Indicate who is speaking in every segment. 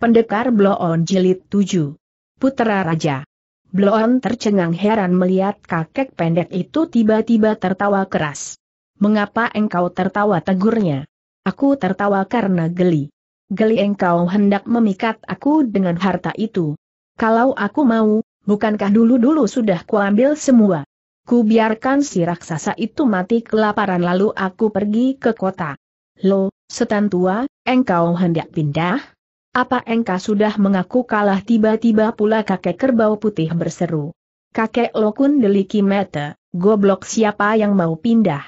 Speaker 1: Pendekar Bloon Jilid 7. Putera Raja. Bloon tercengang heran melihat kakek pendek itu tiba-tiba tertawa keras. Mengapa engkau tertawa tegurnya? Aku tertawa karena geli. Geli engkau hendak memikat aku dengan harta itu. Kalau aku mau, bukankah dulu-dulu sudah kuambil semua? Ku biarkan si raksasa itu mati kelaparan lalu aku pergi ke kota. Lo, setan tua, engkau hendak pindah? Apa engkau sudah mengaku kalah tiba-tiba pula kakek kerbau putih berseru. Kakek lokun deliki mete, goblok siapa yang mau pindah?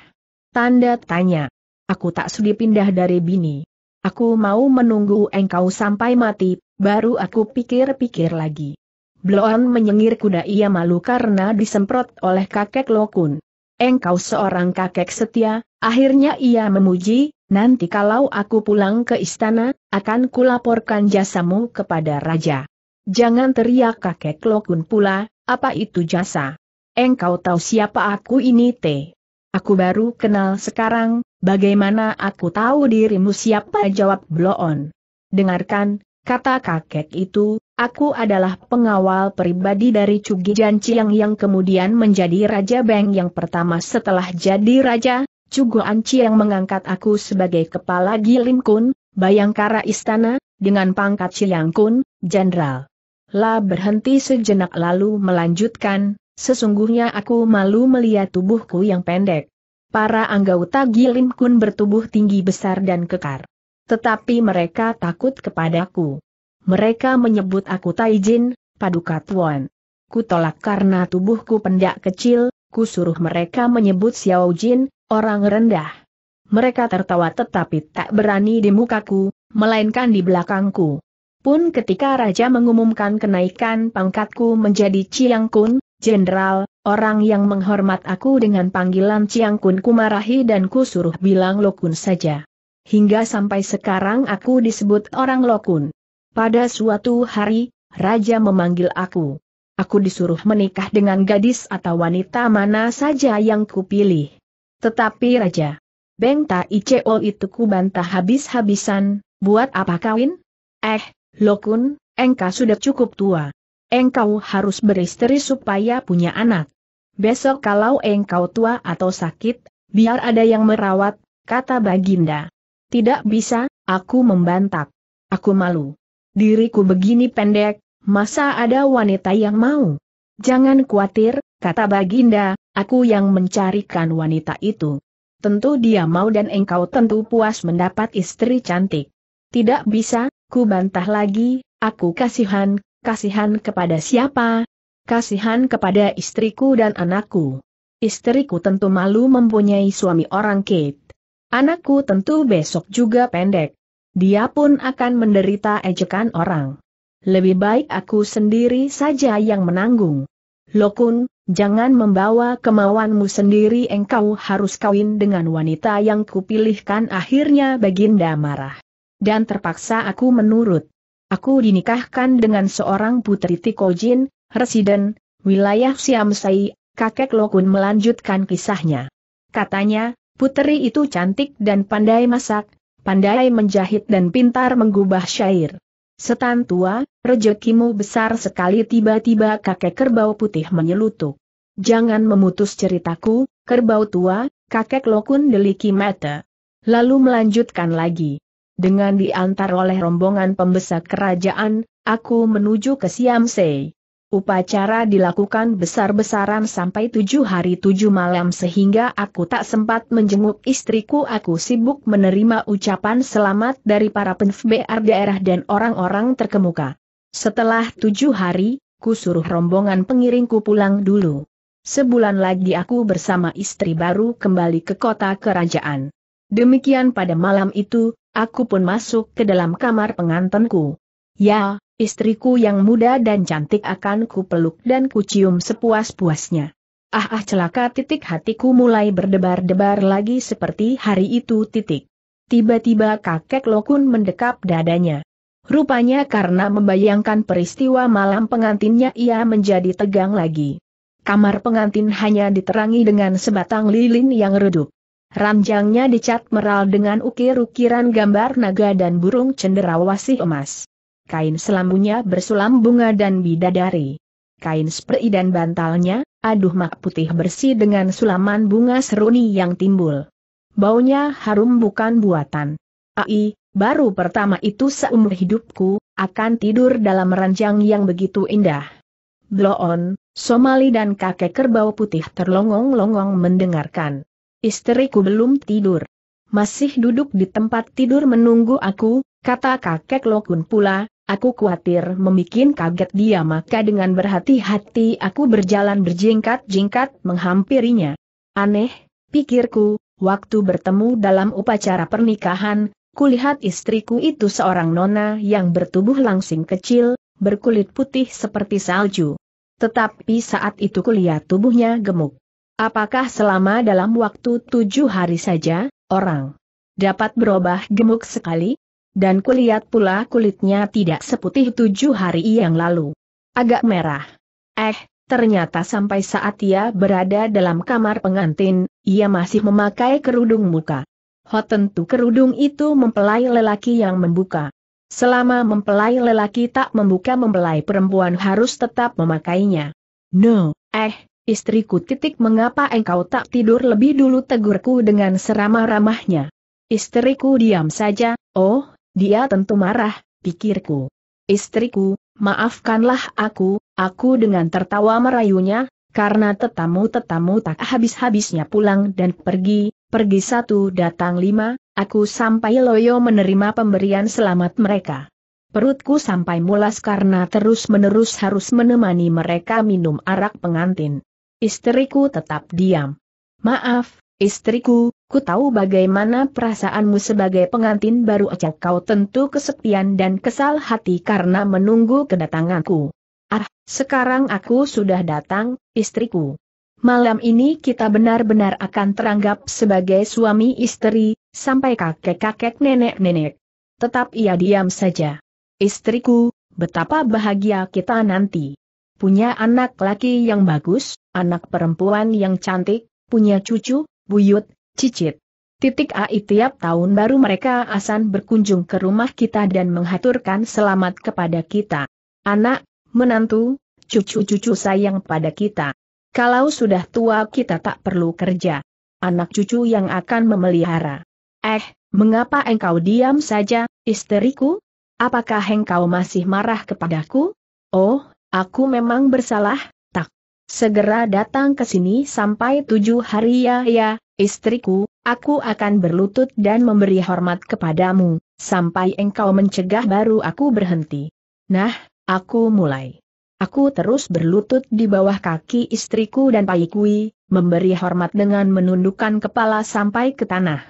Speaker 1: Tanda tanya. Aku tak sudi pindah dari bini. Aku mau menunggu engkau sampai mati, baru aku pikir-pikir lagi. Bloon menyengir kuda ia malu karena disemprot oleh kakek lokun. Engkau seorang kakek setia, akhirnya ia memuji, nanti kalau aku pulang ke istana, akan kulaporkan jasamu kepada raja. Jangan teriak kakek Lokun pula, apa itu jasa? Engkau tahu siapa aku ini teh? Aku baru kenal sekarang, bagaimana aku tahu dirimu siapa jawab Bloon. Dengarkan, kata kakek itu, Aku adalah pengawal pribadi dari Cugi Janciang yang kemudian menjadi Raja Beng yang pertama setelah jadi Raja, Cugo Anci yang mengangkat aku sebagai kepala Gilim Kun, Bayangkara Istana, dengan pangkat Ciliangkun, Jenderal. La berhenti sejenak lalu melanjutkan, sesungguhnya aku malu melihat tubuhku yang pendek. Para anggota Gilim Kun bertubuh tinggi besar dan kekar. Tetapi mereka takut kepadaku. Mereka menyebut aku Taijin, Paduka Tuan. Ku tolak karena tubuhku pendak kecil, ku suruh mereka menyebut Xiao Jin, orang rendah mereka tertawa tetapi tak berani di mukaku, melainkan di belakangku. Pun ketika Raja mengumumkan kenaikan pangkatku menjadi Chiang Kun, Jenderal, orang yang menghormat aku dengan panggilan Chiang Kun kumarahi dan kusuruh bilang Lokun saja. Hingga sampai sekarang aku disebut orang Lokun. Pada suatu hari, Raja memanggil aku. Aku disuruh menikah dengan gadis atau wanita mana saja yang kupilih. Tetapi Raja, Beng Ta Cheo itu ku bantah habis-habisan, buat apa kawin? Eh, Lokun, engkau sudah cukup tua. Engkau harus beristri supaya punya anak. Besok kalau engkau tua atau sakit, biar ada yang merawat, kata Baginda. Tidak bisa, aku membantak. Aku malu. Diriku begini pendek, masa ada wanita yang mau? Jangan khawatir, kata Baginda, aku yang mencarikan wanita itu tentu dia mau dan engkau tentu puas mendapat istri cantik. Tidak bisa, ku bantah lagi, aku kasihan, kasihan kepada siapa? Kasihan kepada istriku dan anakku. Istriku tentu malu mempunyai suami orang Kate. Anakku tentu besok juga pendek. Dia pun akan menderita ejekan orang. Lebih baik aku sendiri saja yang menanggung. Lokun, jangan membawa kemauanmu sendiri engkau harus kawin dengan wanita yang kupilihkan akhirnya Baginda marah. Dan terpaksa aku menurut. Aku dinikahkan dengan seorang putri Tikojin, residen, wilayah Siamsai, kakek Lokun melanjutkan kisahnya. Katanya, putri itu cantik dan pandai masak, pandai menjahit dan pintar menggubah syair. Setan tua, rejekimu besar sekali tiba-tiba kakek kerbau putih menyelutuk. Jangan memutus ceritaku, kerbau tua, kakek lokun deliki mata. Lalu melanjutkan lagi. Dengan diantar oleh rombongan pembesar kerajaan, aku menuju ke Siamsei. Upacara dilakukan besar-besaran sampai tujuh hari tujuh malam sehingga aku tak sempat menjenguk istriku aku sibuk menerima ucapan selamat dari para penfbr daerah dan orang-orang terkemuka. Setelah tujuh hari, ku suruh rombongan pengiringku pulang dulu. Sebulan lagi aku bersama istri baru kembali ke kota kerajaan. Demikian pada malam itu, aku pun masuk ke dalam kamar pengantinku. Ya, Istriku yang muda dan cantik akan kupeluk dan kucium sepuas-puasnya. Ah ah celaka titik hatiku mulai berdebar-debar lagi seperti hari itu titik. Tiba-tiba kakek Lokun mendekap dadanya. Rupanya karena membayangkan peristiwa malam pengantinnya ia menjadi tegang lagi. Kamar pengantin hanya diterangi dengan sebatang lilin yang redup. Ranjangnya dicat meral dengan ukir-ukiran gambar naga dan burung cenderawasih emas. Kain selambunya bersulam bunga dan bidadari. Kain spray dan bantalnya, aduh mak putih bersih dengan sulaman bunga seruni yang timbul. Baunya harum bukan buatan. Ai, baru pertama itu seumur hidupku, akan tidur dalam ranjang yang begitu indah. Bloon, Somali dan kakek kerbau putih terlongong-longong mendengarkan. Istriku belum tidur. Masih duduk di tempat tidur menunggu aku, kata kakek Lokun pula, Aku khawatir membuat kaget dia maka dengan berhati-hati aku berjalan berjingkat-jingkat menghampirinya. Aneh, pikirku, waktu bertemu dalam upacara pernikahan, kulihat istriku itu seorang nona yang bertubuh langsing kecil, berkulit putih seperti salju. Tetapi saat itu kulihat tubuhnya gemuk. Apakah selama dalam waktu tujuh hari saja, orang dapat berubah gemuk sekali? Dan kulihat pula kulitnya tidak seputih tujuh hari yang lalu. Agak merah. Eh, ternyata sampai saat ia berada dalam kamar pengantin, ia masih memakai kerudung muka. Hot tentu kerudung itu mempelai lelaki yang membuka. Selama mempelai lelaki tak membuka mempelai perempuan harus tetap memakainya. No, eh, istriku titik mengapa engkau tak tidur lebih dulu tegurku dengan seramah-ramahnya. Istriku diam saja, oh, dia tentu marah, pikirku. Istriku, maafkanlah aku, aku dengan tertawa merayunya, karena tetamu-tetamu tak habis-habisnya pulang dan pergi, pergi satu datang lima, aku sampai loyo menerima pemberian selamat mereka. Perutku sampai mulas karena terus-menerus harus menemani mereka minum arak pengantin. Istriku tetap diam. Maaf, Istriku, ku tahu bagaimana perasaanmu sebagai pengantin baru Ecak kau tentu kesepian dan kesal hati karena menunggu kedatanganku. Ah, sekarang aku sudah datang, istriku. Malam ini kita benar-benar akan teranggap sebagai suami istri, sampai kakek-kakek nenek-nenek. Tetap ia diam saja. Istriku, betapa bahagia kita nanti. Punya anak laki yang bagus, anak perempuan yang cantik, punya cucu, buyut, cicit. Titik AI tiap tahun baru mereka asan berkunjung ke rumah kita dan menghaturkan selamat kepada kita. Anak, menantu, cucu-cucu sayang pada kita. Kalau sudah tua kita tak perlu kerja. Anak cucu yang akan memelihara. Eh, mengapa engkau diam saja, istriku? Apakah engkau masih marah kepadaku? Oh, aku memang bersalah, segera datang ke sini sampai tujuh hari ya ya, istriku, aku akan berlutut dan memberi hormat kepadamu, sampai engkau mencegah baru aku berhenti. Nah, aku mulai. Aku terus berlutut di bawah kaki istriku dan paikui, memberi hormat dengan menundukkan kepala sampai ke tanah.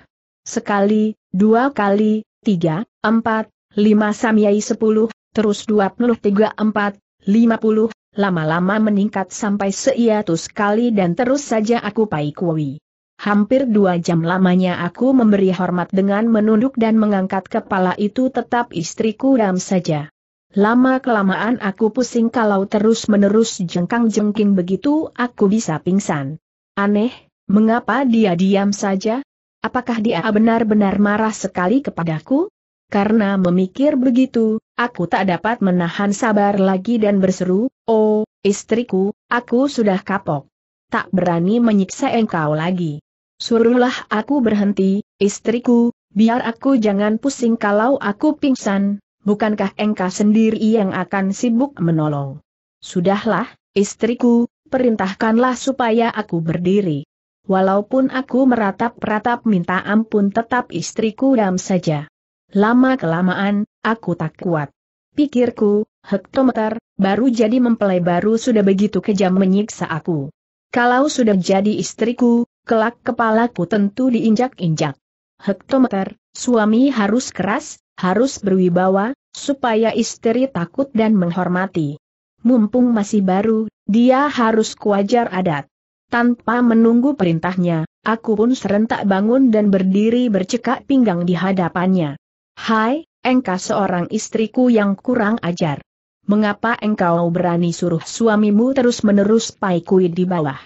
Speaker 1: Sekali, dua kali, tiga, empat, lima samyai sepuluh, terus dua puluh tiga empat, lima puluh, lama-lama meningkat sampai seiatus kali dan terus saja aku paikui. Hampir dua jam lamanya aku memberi hormat dengan menunduk dan mengangkat kepala itu tetap istriku dalam saja. Lama-kelamaan aku pusing kalau terus-menerus jengkang-jengking begitu aku bisa pingsan. Aneh, mengapa dia diam saja? Apakah dia benar-benar marah sekali kepadaku? Karena memikir begitu, aku tak dapat menahan sabar lagi dan berseru, Oh, istriku, aku sudah kapok. Tak berani menyiksa engkau lagi. Suruhlah aku berhenti, istriku, biar aku jangan pusing kalau aku pingsan, bukankah engkau sendiri yang akan sibuk menolong. Sudahlah, istriku, perintahkanlah supaya aku berdiri. Walaupun aku meratap-ratap minta ampun tetap istriku dam saja. Lama-kelamaan, aku tak kuat. Pikirku, hektometer, baru jadi mempelai baru sudah begitu kejam menyiksa aku. Kalau sudah jadi istriku, kelak kepalaku tentu diinjak-injak. Hektometer, suami harus keras, harus berwibawa, supaya istri takut dan menghormati. Mumpung masih baru, dia harus kuajar adat. Tanpa menunggu perintahnya, aku pun serentak bangun dan berdiri bercekak pinggang di hadapannya. Hai, engkau seorang istriku yang kurang ajar. Mengapa engkau berani suruh suamimu terus-menerus paikui di bawah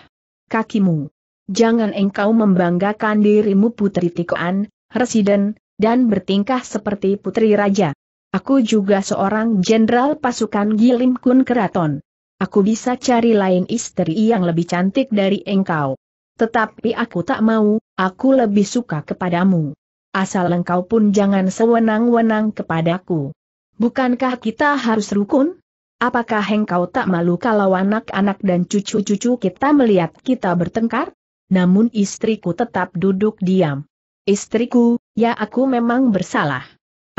Speaker 1: kakimu? Jangan engkau membanggakan dirimu putri tikoan, residen, dan bertingkah seperti putri raja. Aku juga seorang jenderal pasukan Gilim Kun Keraton. Aku bisa cari lain istri yang lebih cantik dari engkau. Tetapi aku tak mau, aku lebih suka kepadamu asal engkau pun jangan sewenang-wenang kepadaku. Bukankah kita harus rukun? Apakah engkau tak malu kalau anak-anak dan cucu-cucu kita melihat kita bertengkar? Namun istriku tetap duduk diam. Istriku, ya aku memang bersalah.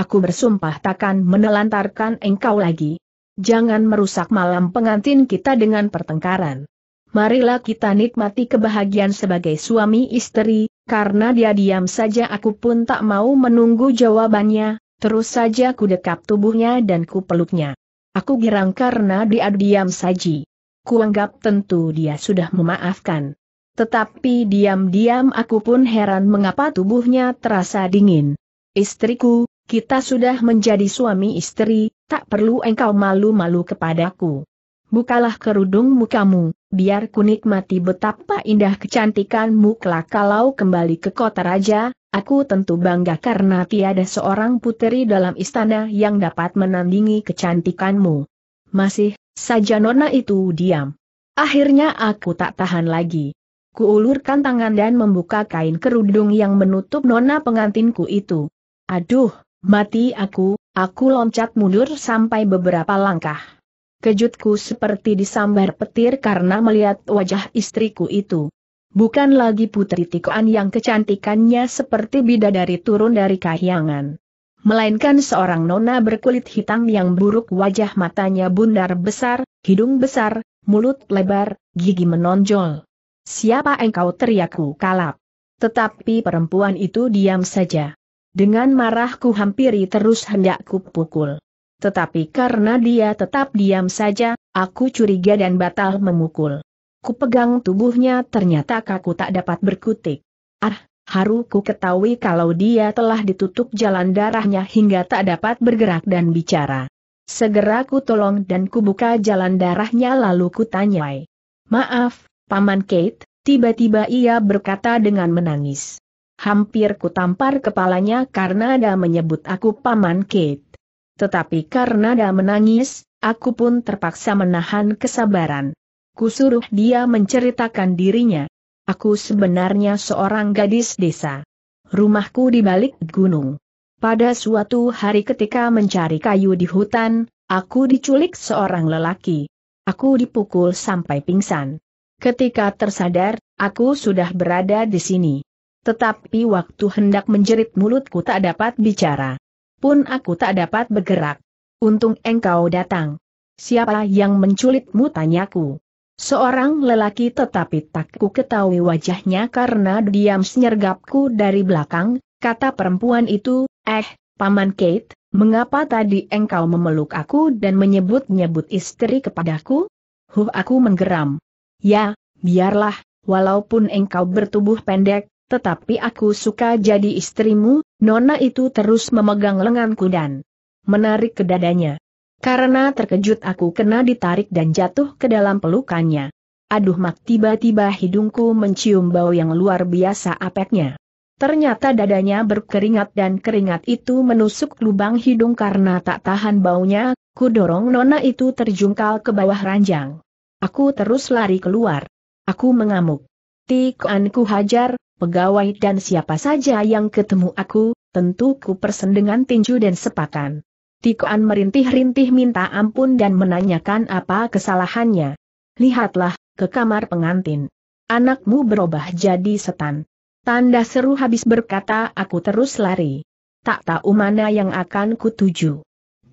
Speaker 1: Aku bersumpah takkan menelantarkan engkau lagi. Jangan merusak malam pengantin kita dengan pertengkaran. Marilah kita nikmati kebahagiaan sebagai suami istri, karena dia diam saja aku pun tak mau menunggu jawabannya, terus saja ku dekap tubuhnya dan ku peluknya. Aku girang karena dia diam saji. Ku anggap tentu dia sudah memaafkan. Tetapi diam-diam aku pun heran mengapa tubuhnya terasa dingin. Istriku, kita sudah menjadi suami istri, tak perlu engkau malu-malu kepadaku bukalah kerudung mukamu, biar ku nikmati betapa indah kecantikanmu kelak kalau kembali ke kota raja, aku tentu bangga karena tiada seorang puteri dalam istana yang dapat menandingi kecantikanmu. Masih, saja nona itu diam. Akhirnya aku tak tahan lagi. Kuulurkan tangan dan membuka kain kerudung yang menutup nona pengantinku itu. Aduh, mati aku, aku loncat mundur sampai beberapa langkah. Kejutku seperti disambar petir karena melihat wajah istriku itu. Bukan lagi putri tikoan yang kecantikannya seperti bidadari turun dari kahyangan. Melainkan seorang nona berkulit hitam yang buruk wajah matanya bundar besar, hidung besar, mulut lebar, gigi menonjol. Siapa engkau teriakku kalap. Tetapi perempuan itu diam saja. Dengan marahku hampiri terus hendakku pukul. Tetapi karena dia tetap diam saja, aku curiga dan batal memukul. Kupegang tubuhnya ternyata kaku tak dapat berkutik. Ah, haru ku ketahui kalau dia telah ditutup jalan darahnya hingga tak dapat bergerak dan bicara. Segera ku tolong dan kubuka jalan darahnya lalu ku tanyai. Maaf, Paman Kate, tiba-tiba ia berkata dengan menangis. Hampir ku tampar kepalanya karena ada menyebut aku Paman Kate. Tetapi karena dia menangis, aku pun terpaksa menahan kesabaran. Kusuruh dia menceritakan dirinya. Aku sebenarnya seorang gadis desa. Rumahku di balik gunung. Pada suatu hari ketika mencari kayu di hutan, aku diculik seorang lelaki. Aku dipukul sampai pingsan. Ketika tersadar, aku sudah berada di sini. Tetapi waktu hendak menjerit mulutku tak dapat bicara pun aku tak dapat bergerak. Untung engkau datang. Siapa yang menculikmu tanyaku. Seorang lelaki tetapi tak ku ketahui wajahnya karena diam senyergapku dari belakang, kata perempuan itu, eh, Paman Kate, mengapa tadi engkau memeluk aku dan menyebut-nyebut istri kepadaku? Huh aku menggeram. Ya, biarlah, walaupun engkau bertubuh pendek, tetapi aku suka jadi istrimu, nona itu terus memegang lenganku dan menarik ke dadanya. Karena terkejut aku kena ditarik dan jatuh ke dalam pelukannya. Aduh mak tiba-tiba hidungku mencium bau yang luar biasa apeknya. Ternyata dadanya berkeringat dan keringat itu menusuk lubang hidung karena tak tahan baunya, ku dorong nona itu terjungkal ke bawah ranjang. Aku terus lari keluar. Aku mengamuk. Tikanku hajar, pegawai dan siapa saja yang ketemu aku, tentu ku persendengan tinju dan sepakan. Tikoan merintih-rintih minta ampun dan menanyakan apa kesalahannya. Lihatlah, ke kamar pengantin. Anakmu berubah jadi setan. Tanda seru habis berkata aku terus lari. Tak tahu mana yang akan kutuju.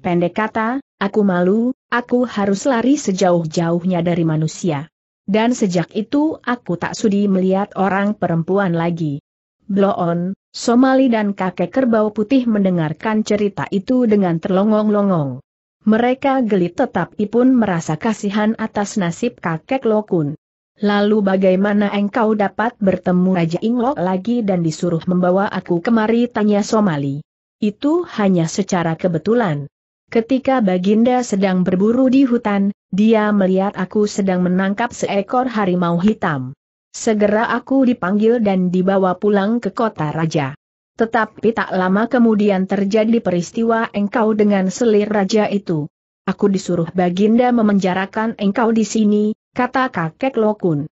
Speaker 1: Pendek kata, aku malu, aku harus lari sejauh-jauhnya dari manusia. Dan sejak itu aku tak sudi melihat orang perempuan lagi. Bloon, Somali dan kakek kerbau putih mendengarkan cerita itu dengan terlongong-longong. Mereka geli tetapi pun merasa kasihan atas nasib kakek Lokun. Lalu bagaimana engkau dapat bertemu Raja Inglok lagi dan disuruh membawa aku kemari tanya Somali. Itu hanya secara kebetulan. Ketika Baginda sedang berburu di hutan, dia melihat aku sedang menangkap seekor harimau hitam. Segera aku dipanggil dan dibawa pulang ke kota raja. Tetapi tak lama kemudian terjadi peristiwa engkau dengan selir raja itu. Aku disuruh Baginda memenjarakan engkau di sini, kata kakek Lokun.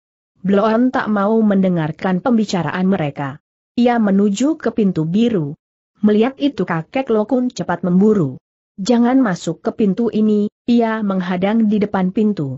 Speaker 1: Bloon tak mau mendengarkan pembicaraan mereka. Ia menuju ke pintu biru. Melihat itu kakek Lokun cepat memburu jangan masuk ke pintu ini, ia menghadang di depan pintu.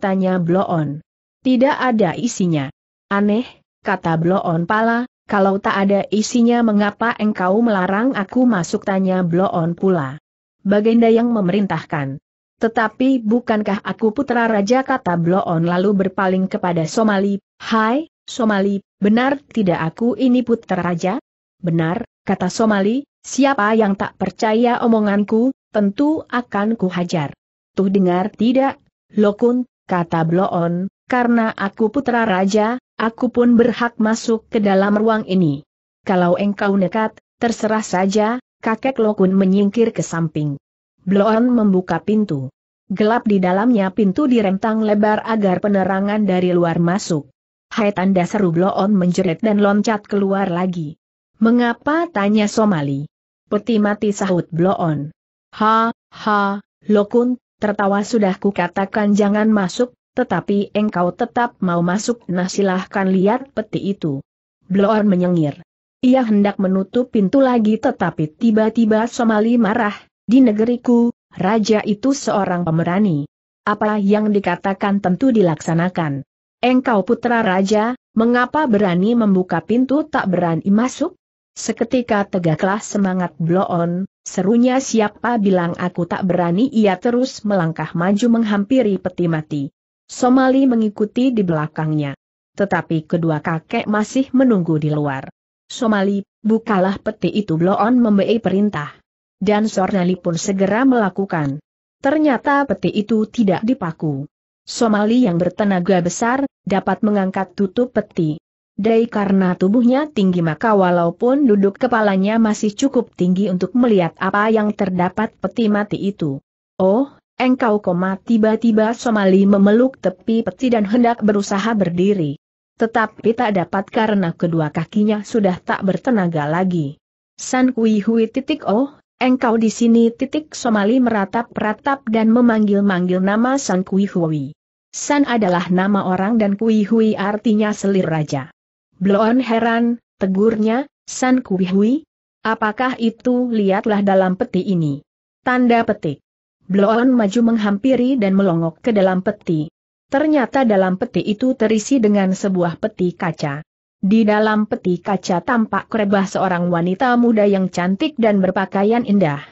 Speaker 1: tanya Bloon. Tidak ada isinya. Aneh, kata Bloon pala, kalau tak ada isinya mengapa engkau melarang aku masuk tanya Bloon pula. Baginda yang memerintahkan. Tetapi bukankah aku putra raja kata Bloon lalu berpaling kepada Somali, Hai, Somali, benar tidak aku ini putra raja? Benar, kata Somali, Siapa yang tak percaya omonganku, tentu akan kuhajar. Tuh dengar tidak, Lokun, kata Bloon, karena aku putra raja, aku pun berhak masuk ke dalam ruang ini. Kalau engkau nekat, terserah saja, kakek Lokun menyingkir ke samping. Bloon membuka pintu. Gelap di dalamnya pintu direntang lebar agar penerangan dari luar masuk. Hai tanda seru Bloon menjerit dan loncat keluar lagi. Mengapa tanya Somali? peti mati sahut Bloon. Ha, ha, Lokun, tertawa sudah kukatakan jangan masuk, tetapi engkau tetap mau masuk nah silahkan lihat peti itu. Bloon menyengir. Ia hendak menutup pintu lagi tetapi tiba-tiba Somali marah, di negeriku, raja itu seorang pemerani. Apa yang dikatakan tentu dilaksanakan. Engkau putra raja, mengapa berani membuka pintu tak berani masuk? Seketika tegaklah semangat Bloon, serunya siapa bilang aku tak berani ia terus melangkah maju menghampiri peti mati. Somali mengikuti di belakangnya. Tetapi kedua kakek masih menunggu di luar. Somali, bukalah peti itu Bloon membei perintah. Dan Sornali pun segera melakukan. Ternyata peti itu tidak dipaku. Somali yang bertenaga besar, dapat mengangkat tutup peti. Dai karena tubuhnya tinggi maka walaupun duduk kepalanya masih cukup tinggi untuk melihat apa yang terdapat peti mati itu. Oh, engkau koma tiba-tiba Somali memeluk tepi peti dan hendak berusaha berdiri. Tetapi tak dapat karena kedua kakinya sudah tak bertenaga lagi. San Kui Hui titik oh, engkau di sini titik Somali meratap-ratap dan memanggil-manggil nama San Kui Hui. San adalah nama orang dan Kui Hui artinya selir raja. Bloon heran, tegurnya, San Kui Apakah itu lihatlah dalam peti ini? Tanda petik. Bloon maju menghampiri dan melongok ke dalam peti. Ternyata dalam peti itu terisi dengan sebuah peti kaca. Di dalam peti kaca tampak kerebah seorang wanita muda yang cantik dan berpakaian indah.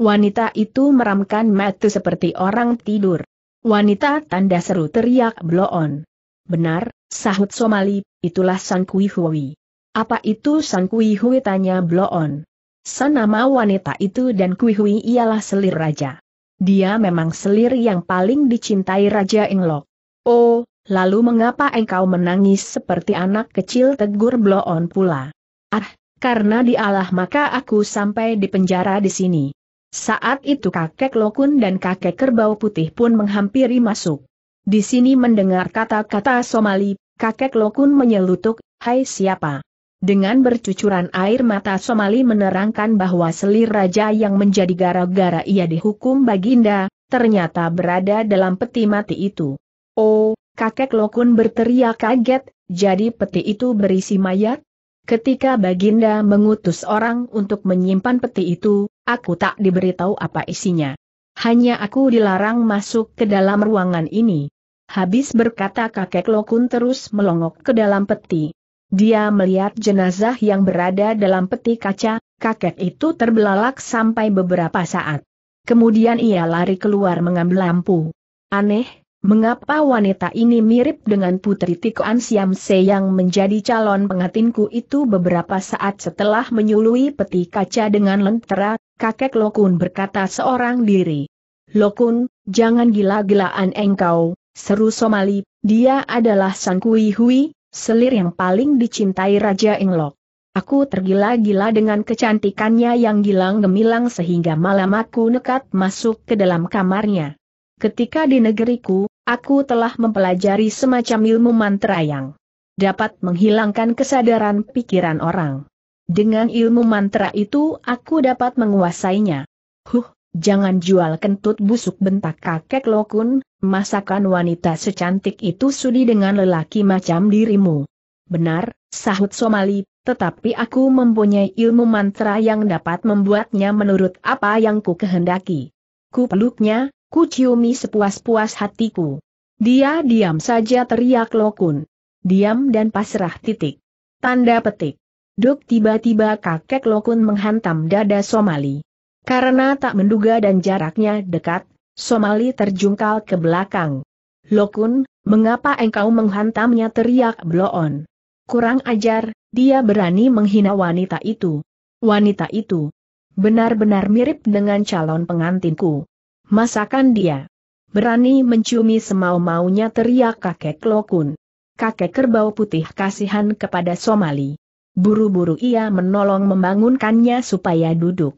Speaker 1: Wanita itu meramkan mata seperti orang tidur. Wanita tanda seru teriak Bloon. Benar, sahut Somali, itulah sang Kui Hui. Apa itu sang Kui Hui tanya Bloon. Senama wanita itu dan Kui Hui ialah selir raja. Dia memang selir yang paling dicintai Raja Englok. Oh, lalu mengapa engkau menangis seperti anak kecil tegur Bloon pula? Ah, karena dialah maka aku sampai di penjara di sini. Saat itu kakek Lokun dan kakek Kerbau Putih pun menghampiri masuk. Di sini mendengar kata-kata Somali, kakek Lokun menyelutuk, hai siapa? Dengan bercucuran air mata Somali menerangkan bahwa selir raja yang menjadi gara-gara ia dihukum Baginda, ternyata berada dalam peti mati itu. Oh, kakek Lokun berteriak kaget, jadi peti itu berisi mayat? Ketika Baginda mengutus orang untuk menyimpan peti itu, aku tak diberitahu apa isinya. Hanya aku dilarang masuk ke dalam ruangan ini. Habis berkata kakek Lokun terus melongok ke dalam peti. Dia melihat jenazah yang berada dalam peti kaca, kakek itu terbelalak sampai beberapa saat. Kemudian ia lari keluar mengambil lampu. Aneh, Mengapa wanita ini mirip dengan putri Tikoan Siam Se yang menjadi calon pengantinku itu beberapa saat setelah menyului peti kaca dengan lentera, kakek Lokun berkata seorang diri. Lokun, jangan gila-gilaan engkau, seru Somali, dia adalah sang Kui Hui, selir yang paling dicintai Raja Inglok. Aku tergila-gila dengan kecantikannya yang gilang gemilang sehingga malam aku nekat masuk ke dalam kamarnya. Ketika di negeriku, aku telah mempelajari semacam ilmu mantra yang dapat menghilangkan kesadaran pikiran orang. Dengan ilmu mantra itu aku dapat menguasainya. Huh, jangan jual kentut busuk bentak kakek Lokun, masakan wanita secantik itu sudi dengan lelaki macam dirimu. Benar, sahut Somali, tetapi aku mempunyai ilmu mantra yang dapat membuatnya menurut apa yang ku kehendaki. Ku peluknya, Ku ciumi sepuas-puas hatiku. Dia diam saja teriak Lokun. Diam dan pasrah titik. Tanda petik. Dok tiba-tiba kakek Lokun menghantam dada Somali. Karena tak menduga dan jaraknya dekat, Somali terjungkal ke belakang. Lokun, mengapa engkau menghantamnya teriak Bloon. Kurang ajar, dia berani menghina wanita itu. Wanita itu benar-benar mirip dengan calon pengantinku. Masakan dia. Berani menciumi semau-maunya teriak kakek Lokun. Kakek kerbau putih kasihan kepada Somali. Buru-buru ia menolong membangunkannya supaya duduk.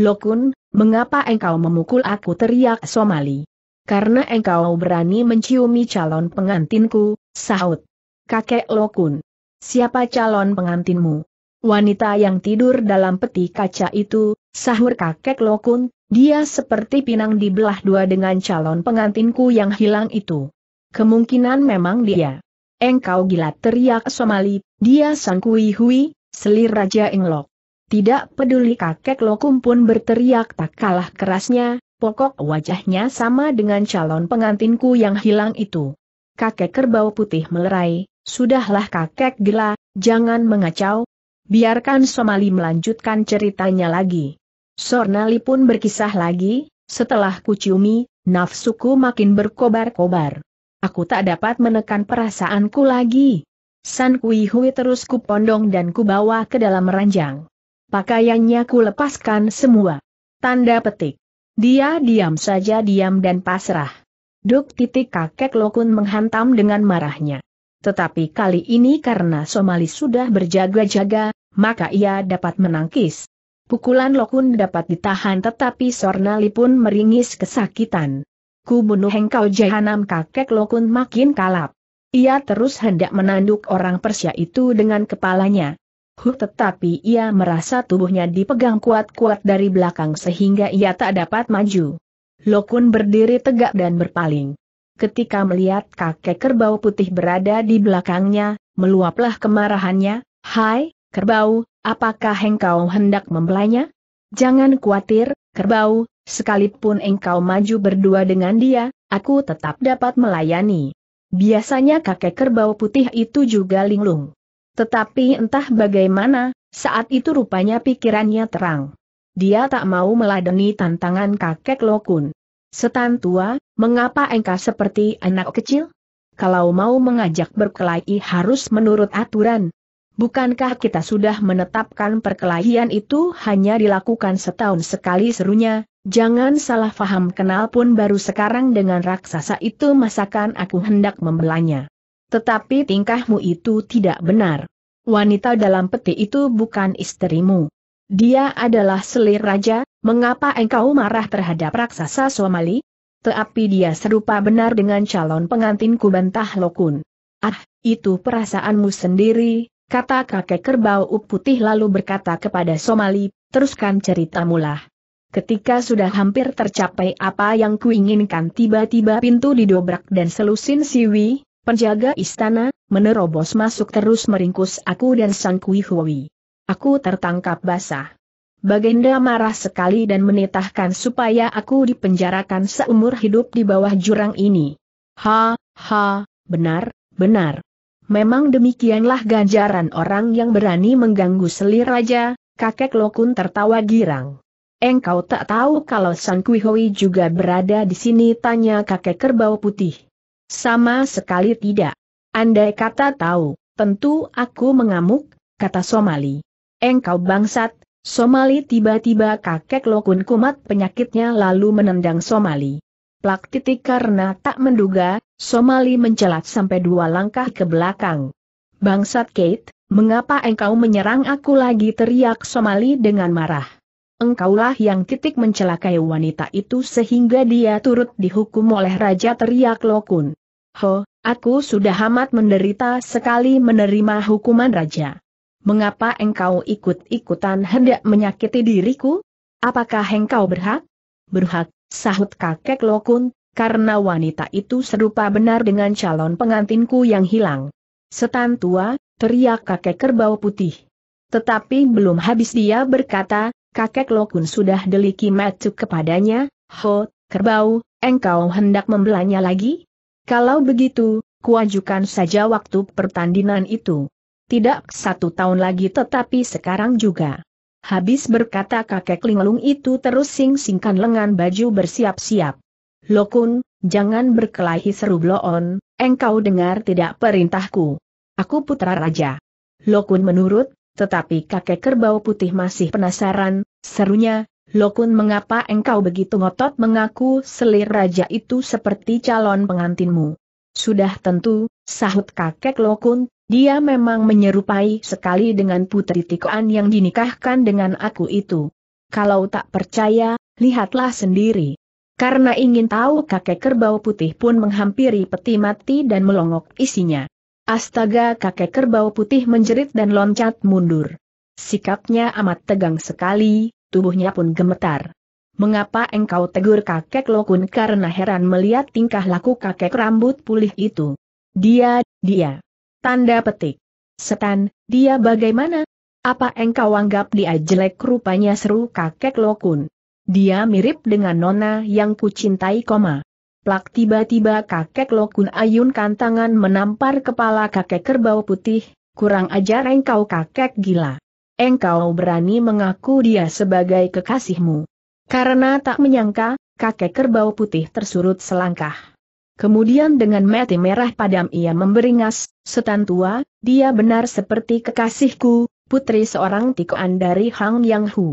Speaker 1: Lokun, mengapa engkau memukul aku teriak Somali? Karena engkau berani menciumi calon pengantinku, sahut. Kakek Lokun. Siapa calon pengantinmu? Wanita yang tidur dalam peti kaca itu, Sahur kakek Lokun, dia seperti pinang dibelah dua dengan calon pengantinku yang hilang itu. Kemungkinan memang dia. Engkau gila teriak Somali, dia sangkui hui, selir Raja Englok. Tidak peduli kakek Lokun pun berteriak tak kalah kerasnya, pokok wajahnya sama dengan calon pengantinku yang hilang itu. Kakek kerbau putih melerai, sudahlah kakek gila, jangan mengacau. Biarkan Somali melanjutkan ceritanya lagi. Sornali pun berkisah lagi, setelah kuciumi, nafsuku makin berkobar-kobar. Aku tak dapat menekan perasaanku lagi. San Kui Hui terus kupondong dan kubawa ke dalam ranjang. Pakaiannya ku lepaskan semua. Tanda petik. Dia diam saja diam dan pasrah. Duk titik kakek Lokun menghantam dengan marahnya. Tetapi kali ini karena Somali sudah berjaga-jaga, maka ia dapat menangkis. Pukulan Lokun dapat ditahan tetapi Sornali pun meringis kesakitan. Ku bunuh engkau jahanam kakek Lokun makin kalap. Ia terus hendak menanduk orang Persia itu dengan kepalanya. Huh tetapi ia merasa tubuhnya dipegang kuat-kuat dari belakang sehingga ia tak dapat maju. Lokun berdiri tegak dan berpaling. Ketika melihat kakek kerbau putih berada di belakangnya, meluaplah kemarahannya, Hai, kerbau, Apakah engkau hendak membelanya? Jangan khawatir, kerbau, sekalipun engkau maju berdua dengan dia, aku tetap dapat melayani. Biasanya kakek kerbau putih itu juga linglung. Tetapi entah bagaimana, saat itu rupanya pikirannya terang. Dia tak mau meladeni tantangan kakek Lokun. Setan tua, mengapa engkau seperti anak kecil? Kalau mau mengajak berkelahi harus menurut aturan, Bukankah kita sudah menetapkan perkelahian itu hanya dilakukan setahun sekali serunya, jangan salah faham kenal pun baru sekarang dengan raksasa itu masakan aku hendak membelanya. Tetapi tingkahmu itu tidak benar. Wanita dalam peti itu bukan istrimu. Dia adalah selir raja, mengapa engkau marah terhadap raksasa Somali? Tetapi dia serupa benar dengan calon pengantinku bantah Lokun. Ah, itu perasaanmu sendiri, kata kakek kerbau putih lalu berkata kepada Somali, teruskan ceritamulah. Ketika sudah hampir tercapai apa yang kuinginkan tiba-tiba pintu didobrak dan selusin siwi, penjaga istana, menerobos masuk terus meringkus aku dan sang kui Aku tertangkap basah. Baginda marah sekali dan menitahkan supaya aku dipenjarakan seumur hidup di bawah jurang ini. Ha, ha, benar, benar, Memang demikianlah ganjaran orang yang berani mengganggu selir raja, kakek Lokun tertawa girang. Engkau tak tahu kalau San Kui juga berada di sini tanya kakek kerbau putih. Sama sekali tidak. Andai kata tahu, tentu aku mengamuk, kata Somali. Engkau bangsat, Somali tiba-tiba kakek Lokun kumat penyakitnya lalu menendang Somali. Plak titik karena tak menduga, Somali mencelat sampai dua langkah ke belakang. Bangsat Kate, mengapa engkau menyerang aku lagi teriak Somali dengan marah. Engkaulah yang titik mencelakai wanita itu sehingga dia turut dihukum oleh Raja teriak Lokun. Ho, aku sudah amat menderita sekali menerima hukuman Raja. Mengapa engkau ikut-ikutan hendak menyakiti diriku? Apakah engkau berhak? Berhak, Sahut kakek Lokun, karena wanita itu serupa benar dengan calon pengantinku yang hilang. Setan tua, teriak kakek kerbau putih. Tetapi belum habis dia berkata, kakek Lokun sudah deliki matu kepadanya, Ho, kerbau, engkau hendak membelanya lagi? Kalau begitu, kuajukan saja waktu pertandingan itu. Tidak satu tahun lagi tetapi sekarang juga. Habis berkata kakek linglung itu terus sing-singkan lengan baju bersiap-siap. Lokun, jangan berkelahi seru Bloon, engkau dengar tidak perintahku. Aku putra raja. Lokun menurut, tetapi kakek kerbau putih masih penasaran, serunya, Lokun mengapa engkau begitu ngotot mengaku selir raja itu seperti calon pengantinmu? Sudah tentu, sahut kakek Lokun, dia memang menyerupai sekali dengan putri Tikoan yang dinikahkan dengan aku itu. Kalau tak percaya, lihatlah sendiri. Karena ingin tahu kakek kerbau putih pun menghampiri peti mati dan melongok isinya. Astaga kakek kerbau putih menjerit dan loncat mundur. Sikapnya amat tegang sekali, tubuhnya pun gemetar. Mengapa engkau tegur kakek Lokun karena heran melihat tingkah laku kakek rambut pulih itu? Dia, dia. Tanda petik. Setan, dia bagaimana? Apa engkau anggap dia jelek rupanya seru kakek Lokun? Dia mirip dengan nona yang kucintai koma. Plak tiba-tiba kakek Lokun ayunkan tangan menampar kepala kakek kerbau putih, kurang ajar engkau kakek gila. Engkau berani mengaku dia sebagai kekasihmu. Karena tak menyangka, kakek kerbau putih tersurut selangkah. Kemudian dengan mati merah padam ia memberingas, setan tua, dia benar seperti kekasihku, putri seorang tikoan dari Hang Yang Hu.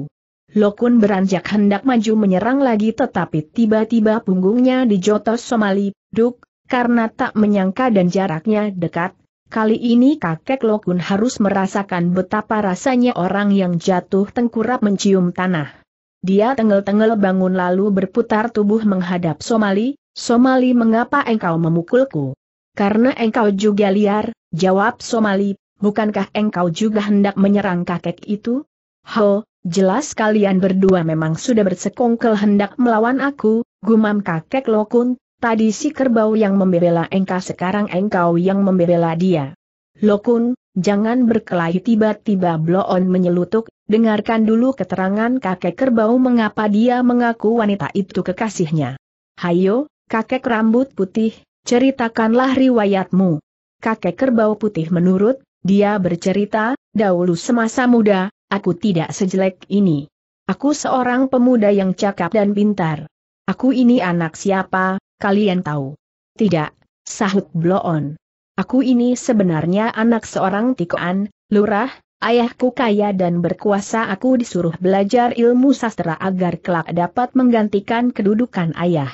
Speaker 1: Lokun beranjak hendak maju menyerang lagi tetapi tiba-tiba punggungnya dijotos Somali, duk, karena tak menyangka dan jaraknya dekat, kali ini kakek Lokun harus merasakan betapa rasanya orang yang jatuh tengkurap mencium tanah. Dia tenggel-tenggel bangun lalu berputar tubuh menghadap Somali, Somali mengapa engkau memukulku? Karena engkau juga liar, jawab Somali, bukankah engkau juga hendak menyerang kakek itu? Ho, jelas kalian berdua memang sudah bersekongkel hendak melawan aku, gumam kakek Lokun, tadi si kerbau yang membela engkau sekarang engkau yang membela dia. Lokun, jangan berkelahi tiba-tiba Bloon menyelutuk, dengarkan dulu keterangan kakek kerbau mengapa dia mengaku wanita itu kekasihnya. Hayo, Kakek rambut putih, ceritakanlah riwayatmu. Kakek kerbau putih menurut, dia bercerita, dahulu semasa muda, aku tidak sejelek ini. Aku seorang pemuda yang cakap dan pintar. Aku ini anak siapa, kalian tahu? Tidak, sahut Bloon. Aku ini sebenarnya anak seorang tikoan, lurah, ayahku kaya dan berkuasa aku disuruh belajar ilmu sastra agar kelak dapat menggantikan kedudukan ayah.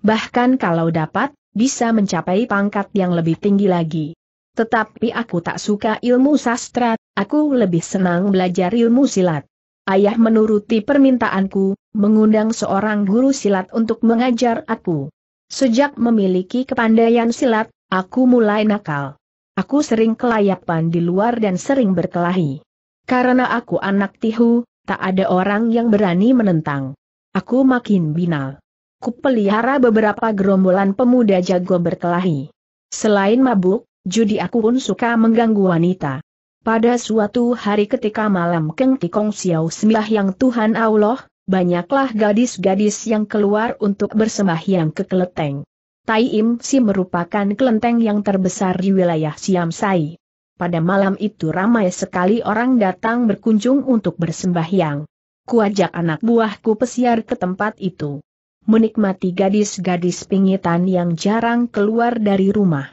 Speaker 1: Bahkan kalau dapat, bisa mencapai pangkat yang lebih tinggi lagi. Tetapi aku tak suka ilmu sastra, aku lebih senang belajar ilmu silat. Ayah menuruti permintaanku, mengundang seorang guru silat untuk mengajar aku. Sejak memiliki kepandaian silat, aku mulai nakal. Aku sering kelayapan di luar dan sering berkelahi. Karena aku anak tihu, tak ada orang yang berani menentang. Aku makin binal kupelihara beberapa gerombolan pemuda jago berkelahi. Selain mabuk, judi aku pun suka mengganggu wanita. Pada suatu hari ketika malam Keng Tikong Xiao Sembah yang Tuhan Allah, banyaklah gadis-gadis yang keluar untuk bersembahyang ke kelenteng. Tai Im Si merupakan kelenteng yang terbesar di wilayah Siam Sai. Pada malam itu ramai sekali orang datang berkunjung untuk bersembahyang. Kuajak anak buahku pesiar ke tempat itu menikmati gadis-gadis pingitan yang jarang keluar dari rumah.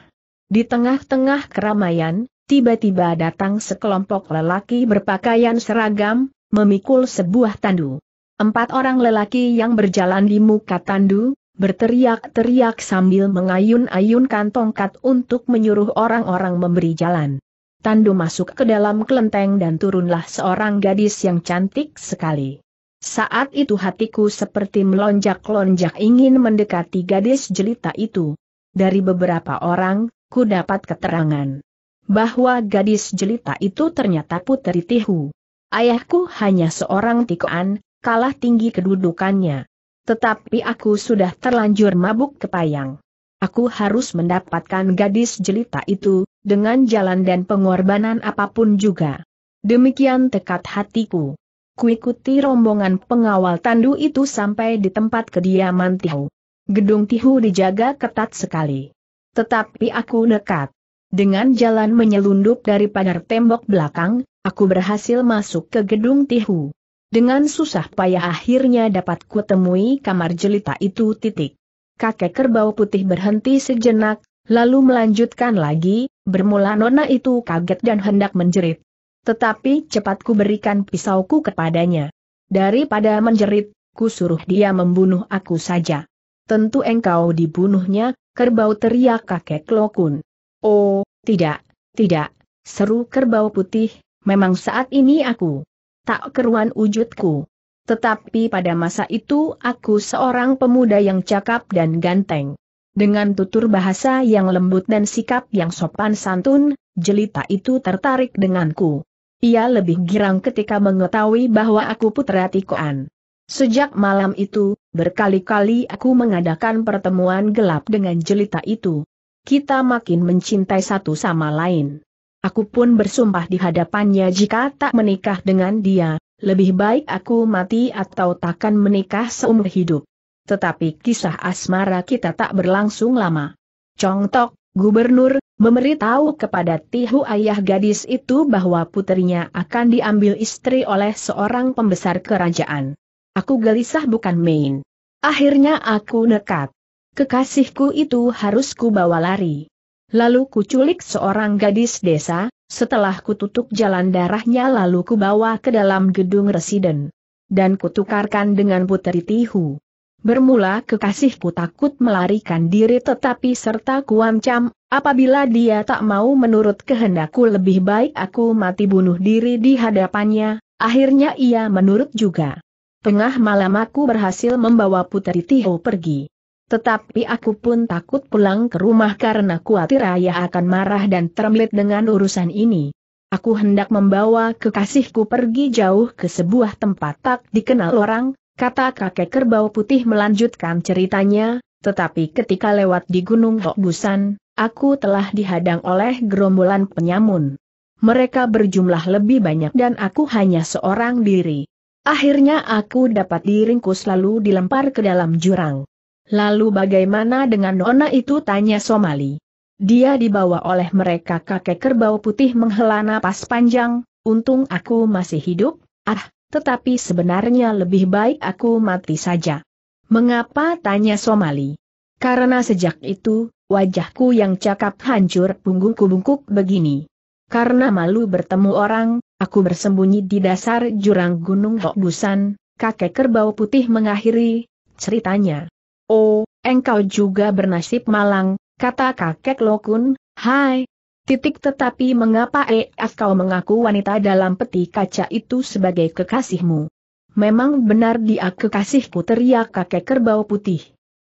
Speaker 1: Di tengah-tengah keramaian, tiba-tiba datang sekelompok lelaki berpakaian seragam, memikul sebuah tandu. Empat orang lelaki yang berjalan di muka tandu, berteriak-teriak sambil mengayun-ayunkan tongkat untuk menyuruh orang-orang memberi jalan. Tandu masuk ke dalam kelenteng dan turunlah seorang gadis yang cantik sekali. Saat itu hatiku seperti melonjak-lonjak ingin mendekati gadis jelita itu. Dari beberapa orang, ku dapat keterangan bahwa gadis jelita itu ternyata putri Tihu. Ayahku hanya seorang tikoan, kalah tinggi kedudukannya. Tetapi aku sudah terlanjur mabuk kepayang. Aku harus mendapatkan gadis jelita itu, dengan jalan dan pengorbanan apapun juga. Demikian tekad hatiku kuikuti rombongan pengawal tandu itu sampai di tempat kediaman Tihu. Gedung Tihu dijaga ketat sekali. Tetapi aku nekat. Dengan jalan menyelundup dari pagar tembok belakang, aku berhasil masuk ke gedung Tihu. Dengan susah payah akhirnya dapat kutemui kamar jelita itu titik. Kakek kerbau putih berhenti sejenak, lalu melanjutkan lagi, bermula nona itu kaget dan hendak menjerit tetapi cepat ku berikan pisauku kepadanya. Daripada menjerit, ku suruh dia membunuh aku saja. Tentu engkau dibunuhnya, kerbau teriak kakek Lokun. Oh, tidak, tidak, seru kerbau putih, memang saat ini aku tak keruan wujudku. Tetapi pada masa itu aku seorang pemuda yang cakap dan ganteng. Dengan tutur bahasa yang lembut dan sikap yang sopan santun, jelita itu tertarik denganku. Ia lebih girang ketika mengetahui bahwa aku putra Tikoan. Sejak malam itu, berkali-kali aku mengadakan pertemuan gelap dengan jelita itu. Kita makin mencintai satu sama lain. Aku pun bersumpah di hadapannya jika tak menikah dengan dia, lebih baik aku mati atau takkan menikah seumur hidup. Tetapi kisah asmara kita tak berlangsung lama. Congtok, gubernur, Memberitahu kepada Tihu ayah gadis itu bahwa putrinya akan diambil istri oleh seorang pembesar kerajaan. Aku gelisah bukan main. Akhirnya aku nekat. Kekasihku itu harus kubawa lari. Lalu kuculik seorang gadis desa, setelah ku jalan darahnya lalu kubawa ke dalam gedung residen. Dan kutukarkan dengan putri Tihu. Bermula kekasihku takut melarikan diri tetapi serta kuancam, apabila dia tak mau menurut kehendakku lebih baik aku mati bunuh diri di hadapannya, akhirnya ia menurut juga. Tengah malam aku berhasil membawa putri Tio pergi. Tetapi aku pun takut pulang ke rumah karena kuatir ayah akan marah dan termelit dengan urusan ini. Aku hendak membawa kekasihku pergi jauh ke sebuah tempat tak dikenal orang, Kata kakek kerbau putih melanjutkan ceritanya, tetapi ketika lewat di Gunung Tokbusan, aku telah dihadang oleh gerombolan penyamun. Mereka berjumlah lebih banyak dan aku hanya seorang diri. Akhirnya aku dapat diringkus lalu dilempar ke dalam jurang. Lalu bagaimana dengan nona itu tanya Somali. Dia dibawa oleh mereka kakek kerbau putih menghela napas panjang, untung aku masih hidup, ah, tetapi sebenarnya lebih baik aku mati saja. Mengapa tanya Somali? Karena sejak itu, wajahku yang cakap hancur punggungku bungkuk begini. Karena malu bertemu orang, aku bersembunyi di dasar jurang gunung Hokbusan, kakek kerbau putih mengakhiri ceritanya. Oh, engkau juga bernasib malang, kata kakek Lokun, hai, Titik tetapi mengapa EF kau mengaku wanita dalam peti kaca itu sebagai kekasihmu? Memang benar dia kekasihku teriak kakek kerbau putih.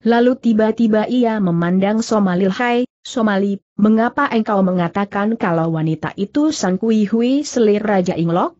Speaker 1: Lalu tiba-tiba ia memandang Somalil Hai, Somali, mengapa engkau mengatakan kalau wanita itu Sang Kui Hui selir Raja Inglok?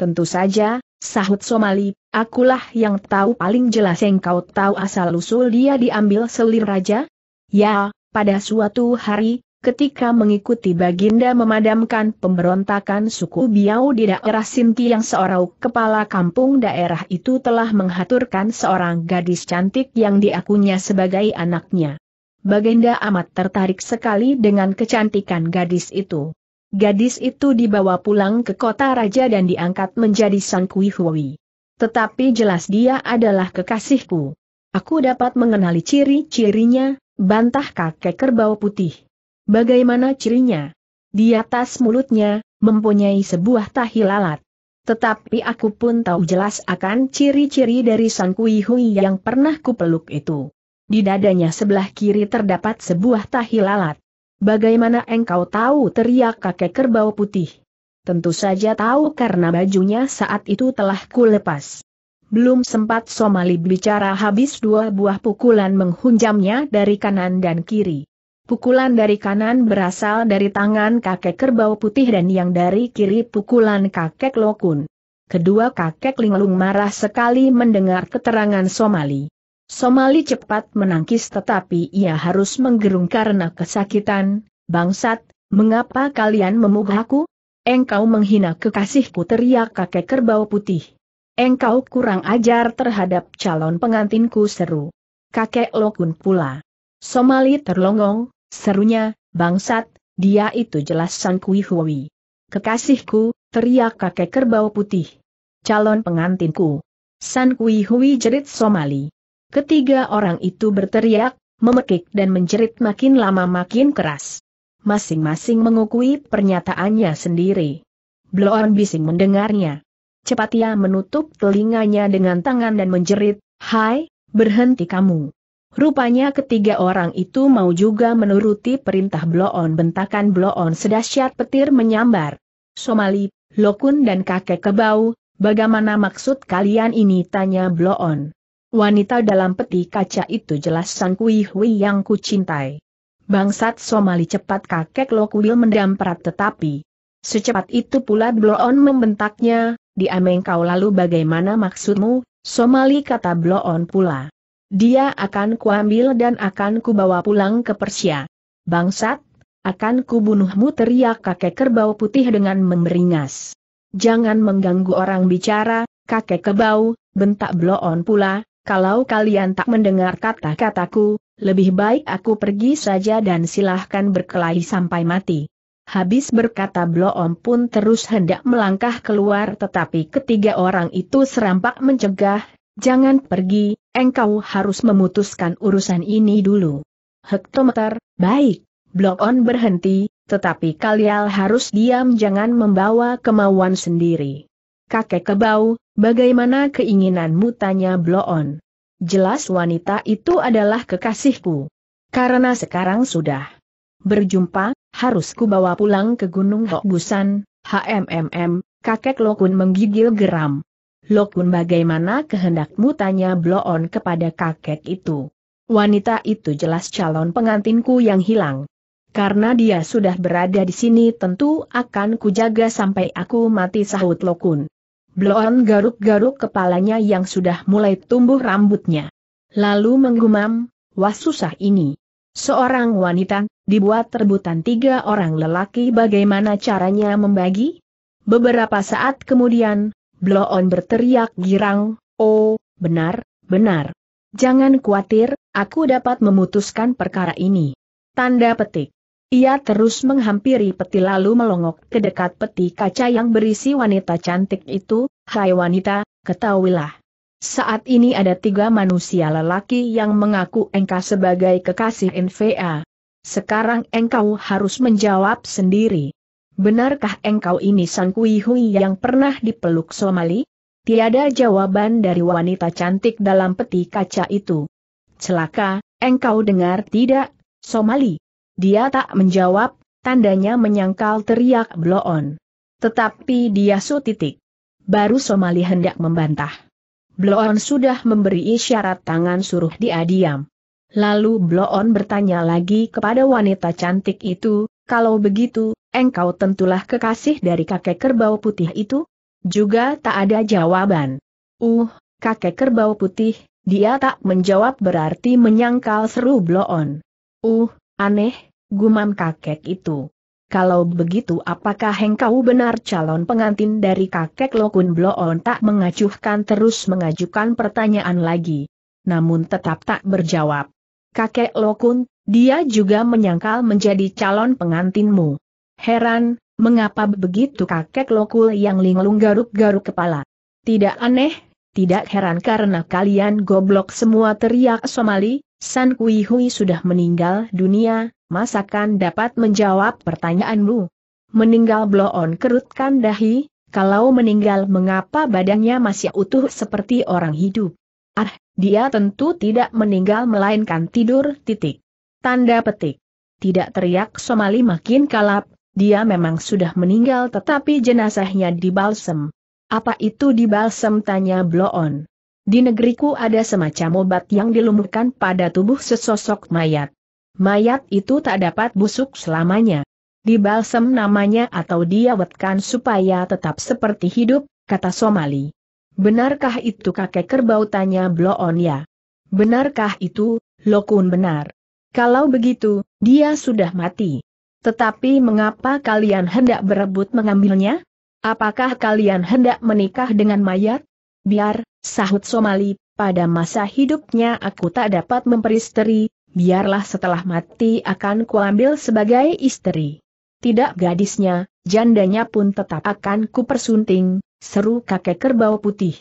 Speaker 1: Tentu saja, sahut Somali, akulah yang tahu paling jelas engkau tahu asal-usul dia diambil selir Raja? Ya, pada suatu hari, ketika mengikuti Baginda memadamkan pemberontakan suku Biau di daerah Sinti yang seorang kepala kampung daerah itu telah menghaturkan seorang gadis cantik yang diakunya sebagai anaknya. Baginda amat tertarik sekali dengan kecantikan gadis itu. Gadis itu dibawa pulang ke kota raja dan diangkat menjadi Sang Kui Hui. Tetapi jelas dia adalah kekasihku. Aku dapat mengenali ciri-cirinya, bantah kakek kerbau putih. Bagaimana cirinya? Di atas mulutnya, mempunyai sebuah tahi lalat. Tetapi aku pun tahu jelas akan ciri-ciri dari sang Kui Hui yang pernah kupeluk itu. Di dadanya sebelah kiri terdapat sebuah tahi lalat. Bagaimana engkau tahu teriak kakek kerbau putih? Tentu saja tahu karena bajunya saat itu telah kulepas. Belum sempat Somali bicara habis dua buah pukulan menghunjamnya dari kanan dan kiri. Pukulan dari kanan berasal dari tangan kakek kerbau putih dan yang dari kiri pukulan kakek Lokun. Kedua kakek Linglung marah sekali mendengar keterangan Somali. Somali cepat menangkis tetapi ia harus menggerung karena kesakitan, bangsat, mengapa kalian memugahku? Engkau menghina kekasihku teriak kakek kerbau putih. Engkau kurang ajar terhadap calon pengantinku seru. Kakek Lokun pula. Somali terlongong, Serunya, bangsat, dia itu jelas Sang Kui Hui. Kekasihku, teriak kakek kerbau putih. Calon pengantinku. San Kui Hui jerit Somali. Ketiga orang itu berteriak, memekik dan menjerit makin lama makin keras. Masing-masing mengukui pernyataannya sendiri. Bloon bising mendengarnya. Cepat ia menutup telinganya dengan tangan dan menjerit, Hai, berhenti kamu. Rupanya ketiga orang itu mau juga menuruti perintah Bloon bentakan Bloon sedahsyat petir menyambar. Somali, Lokun dan kakek kebau, bagaimana maksud kalian ini tanya Bloon. Wanita dalam peti kaca itu jelas sang Kui Hui yang kucintai. Bangsat Somali cepat kakek Lokwil mendamprat tetapi. Secepat itu pula Bloon membentaknya, diameng kau lalu bagaimana maksudmu, Somali kata Bloon pula. Dia akan kuambil dan akan kubawa pulang ke Persia. Bangsat, akan kubunuhmu teriak kakek kerbau putih dengan memeringas. Jangan mengganggu orang bicara, kakek kebau, bentak bloon pula, kalau kalian tak mendengar kata-kataku, lebih baik aku pergi saja dan silahkan berkelahi sampai mati. Habis berkata Bloom pun terus hendak melangkah keluar tetapi ketiga orang itu serampak mencegah, jangan pergi, engkau harus memutuskan urusan ini dulu. Hektometer, baik, Blok On berhenti, tetapi kalian harus diam jangan membawa kemauan sendiri. Kakek kebau, bagaimana keinginanmu tanya Blok On. Jelas wanita itu adalah kekasihku. Karena sekarang sudah berjumpa, harus ku bawa pulang ke Gunung Hokbusan, HMMM, kakek Lokun menggigil geram. Lokun bagaimana kehendakmu tanya Bloon kepada kakek itu. Wanita itu jelas calon pengantinku yang hilang. Karena dia sudah berada di sini tentu akan kujaga sampai aku mati sahut Lokun. Bloon garuk-garuk kepalanya yang sudah mulai tumbuh rambutnya. Lalu menggumam, wah susah ini. Seorang wanita, dibuat rebutan tiga orang lelaki bagaimana caranya membagi? Beberapa saat kemudian, Bloon berteriak girang, oh, benar, benar. Jangan khawatir, aku dapat memutuskan perkara ini. Tanda petik. Ia terus menghampiri peti lalu melongok ke dekat peti kaca yang berisi wanita cantik itu, hai wanita, ketahuilah. Saat ini ada tiga manusia lelaki yang mengaku engkau sebagai kekasih NVA. Sekarang engkau harus menjawab sendiri benarkah engkau ini Sang Kui Hui yang pernah dipeluk Somali? Tiada jawaban dari wanita cantik dalam peti kaca itu. Celaka, engkau dengar tidak, Somali? Dia tak menjawab, tandanya menyangkal teriak Bloon. Tetapi dia su titik. Baru Somali hendak membantah. Bloon sudah memberi isyarat tangan suruh dia diam. Lalu Bloon bertanya lagi kepada wanita cantik itu, kalau begitu, engkau tentulah kekasih dari kakek kerbau putih itu? Juga tak ada jawaban. Uh, kakek kerbau putih, dia tak menjawab berarti menyangkal seru bloon. Uh, aneh, gumam kakek itu. Kalau begitu apakah engkau benar calon pengantin dari kakek Lokun Bloon tak mengacuhkan terus mengajukan pertanyaan lagi. Namun tetap tak berjawab kakek Lokun, dia juga menyangkal menjadi calon pengantinmu. Heran, mengapa begitu kakek Lokul yang linglung garuk-garuk kepala. Tidak aneh, tidak heran karena kalian goblok semua teriak Somali, San Kui Hui sudah meninggal dunia, masakan dapat menjawab pertanyaanmu. Meninggal bloon kerutkan dahi, kalau meninggal mengapa badannya masih utuh seperti orang hidup? Ah, dia tentu tidak meninggal melainkan tidur titik. Tanda petik. Tidak teriak Somali makin kalap, dia memang sudah meninggal tetapi jenazahnya dibalsem. Apa itu dibalsem tanya Bloon. Di negeriku ada semacam obat yang dilumurkan pada tubuh sesosok mayat. Mayat itu tak dapat busuk selamanya. Dibalsem namanya atau diawetkan supaya tetap seperti hidup, kata Somali. Benarkah itu kakek kerbau tanya Bloon ya? Benarkah itu, Lokun benar. Kalau begitu, dia sudah mati. Tetapi mengapa kalian hendak berebut mengambilnya? Apakah kalian hendak menikah dengan mayat? Biar, sahut Somali, pada masa hidupnya aku tak dapat memperistri, biarlah setelah mati akan kuambil sebagai istri. Tidak gadisnya, jandanya pun tetap akan kupersunting, seru kakek kerbau putih.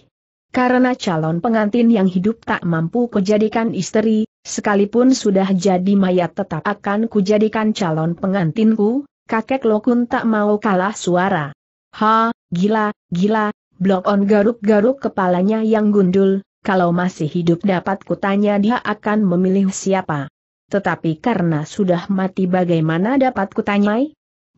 Speaker 1: Karena calon pengantin yang hidup tak mampu kujadikan istri, sekalipun sudah jadi mayat tetap akan kujadikan calon pengantinku, kakek lokun tak mau kalah suara. Ha, gila, gila, blok on garuk-garuk kepalanya yang gundul, kalau masih hidup dapat kutanya dia akan memilih siapa. Tetapi karena sudah mati bagaimana dapat kutanyai?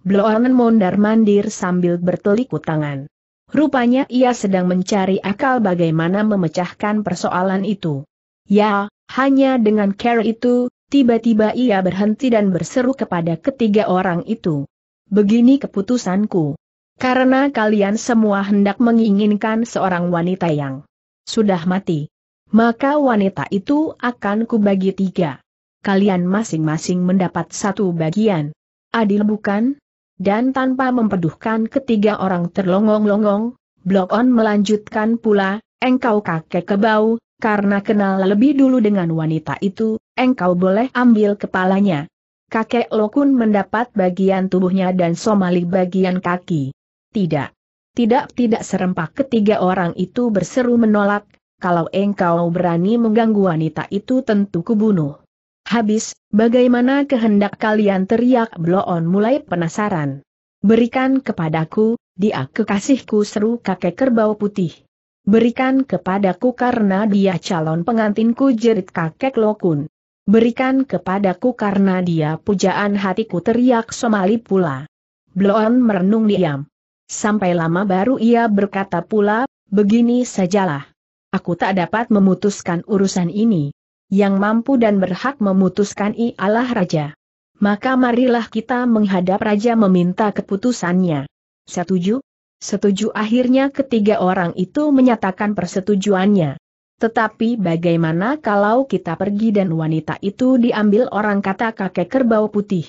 Speaker 1: on mondar-mandir sambil berteliku tangan. Rupanya ia sedang mencari akal bagaimana memecahkan persoalan itu. Ya, hanya dengan care itu, tiba-tiba ia berhenti dan berseru kepada ketiga orang itu. Begini keputusanku. Karena kalian semua hendak menginginkan seorang wanita yang sudah mati. Maka wanita itu akan kubagi tiga. Kalian masing-masing mendapat satu bagian. Adil bukan? Dan tanpa mempeduhkan ketiga orang terlongong-longong, Blok On melanjutkan pula, engkau kakek kebau, karena kenal lebih dulu dengan wanita itu, engkau boleh ambil kepalanya. Kakek Lokun mendapat bagian tubuhnya dan Somali bagian kaki. Tidak. Tidak tidak serempak ketiga orang itu berseru menolak, kalau engkau berani mengganggu wanita itu tentu kubunuh. Habis, bagaimana kehendak kalian teriak Bloon mulai penasaran. Berikan kepadaku, dia kekasihku seru kakek kerbau putih. Berikan kepadaku karena dia calon pengantinku jerit kakek Lokun. Berikan kepadaku karena dia pujaan hatiku teriak Somali pula. Bloon merenung diam. Sampai lama baru ia berkata pula, begini sajalah. Aku tak dapat memutuskan urusan ini yang mampu dan berhak memutuskan ialah Raja. Maka marilah kita menghadap Raja meminta keputusannya. Setuju? Setuju akhirnya ketiga orang itu menyatakan persetujuannya. Tetapi bagaimana kalau kita pergi dan wanita itu diambil orang kata kakek kerbau putih?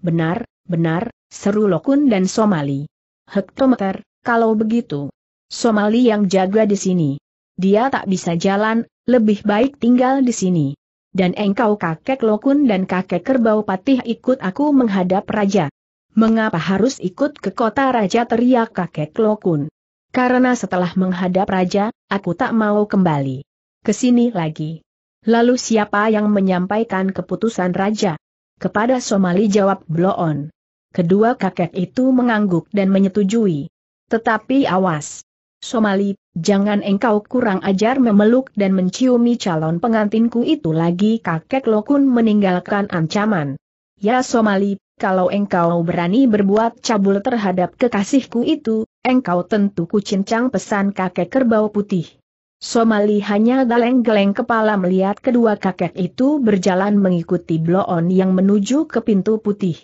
Speaker 1: Benar, benar, seru Lokun dan Somali. Hektometer, kalau begitu. Somali yang jaga di sini dia tak bisa jalan, lebih baik tinggal di sini. Dan engkau kakek Lokun dan kakek Kerbau Patih ikut aku menghadap raja. Mengapa harus ikut ke kota raja teriak kakek Lokun? Karena setelah menghadap raja, aku tak mau kembali. Ke sini lagi. Lalu siapa yang menyampaikan keputusan raja? Kepada Somali jawab Bloon. Kedua kakek itu mengangguk dan menyetujui. Tetapi awas, Somali, jangan engkau kurang ajar memeluk dan menciumi calon pengantinku itu lagi kakek Lokun meninggalkan ancaman. Ya Somali, kalau engkau berani berbuat cabul terhadap kekasihku itu, engkau tentu kucincang pesan kakek kerbau putih. Somali hanya geleng-geleng kepala melihat kedua kakek itu berjalan mengikuti bloon yang menuju ke pintu putih.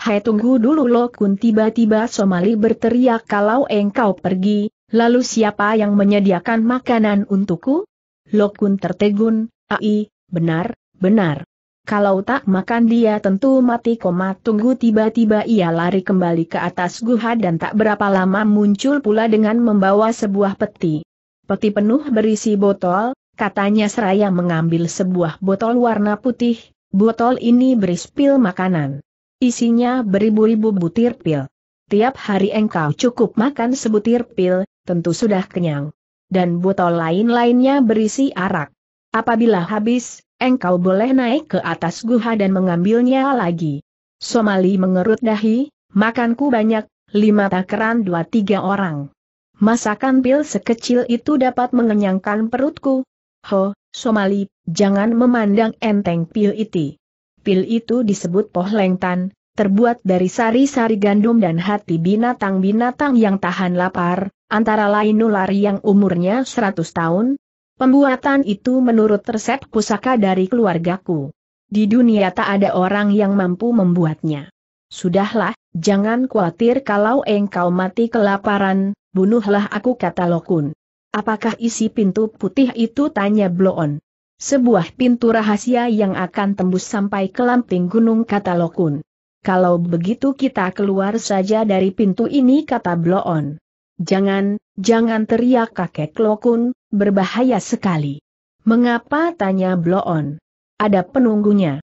Speaker 1: Hai tunggu dulu Lokun tiba-tiba Somali berteriak kalau engkau pergi, Lalu siapa yang menyediakan makanan untukku? Lokun tertegun, ai, benar, benar. Kalau tak makan dia tentu mati koma tunggu tiba-tiba ia lari kembali ke atas guha dan tak berapa lama muncul pula dengan membawa sebuah peti. Peti penuh berisi botol, katanya seraya mengambil sebuah botol warna putih, botol ini berisi pil makanan. Isinya beribu-ribu butir pil tiap hari engkau cukup makan sebutir pil, tentu sudah kenyang. Dan botol lain-lainnya berisi arak. Apabila habis, engkau boleh naik ke atas guha dan mengambilnya lagi. Somali mengerut dahi, makanku banyak, lima takaran dua tiga orang. Masakan pil sekecil itu dapat mengenyangkan perutku. Ho, Somali, jangan memandang enteng pil itu. Pil itu disebut pohlengtan, terbuat dari sari-sari gandum dan hati binatang-binatang yang tahan lapar, antara lain ular yang umurnya 100 tahun. Pembuatan itu menurut resep pusaka dari keluargaku. Di dunia tak ada orang yang mampu membuatnya. Sudahlah, jangan khawatir kalau engkau mati kelaparan, bunuhlah aku kata Lokun. Apakah isi pintu putih itu tanya Bloon. Sebuah pintu rahasia yang akan tembus sampai ke lamping gunung kata Lokun. Kalau begitu kita keluar saja dari pintu ini kata Bloon. Jangan, jangan teriak kakek Lokun, berbahaya sekali. Mengapa tanya Bloon? Ada penunggunya.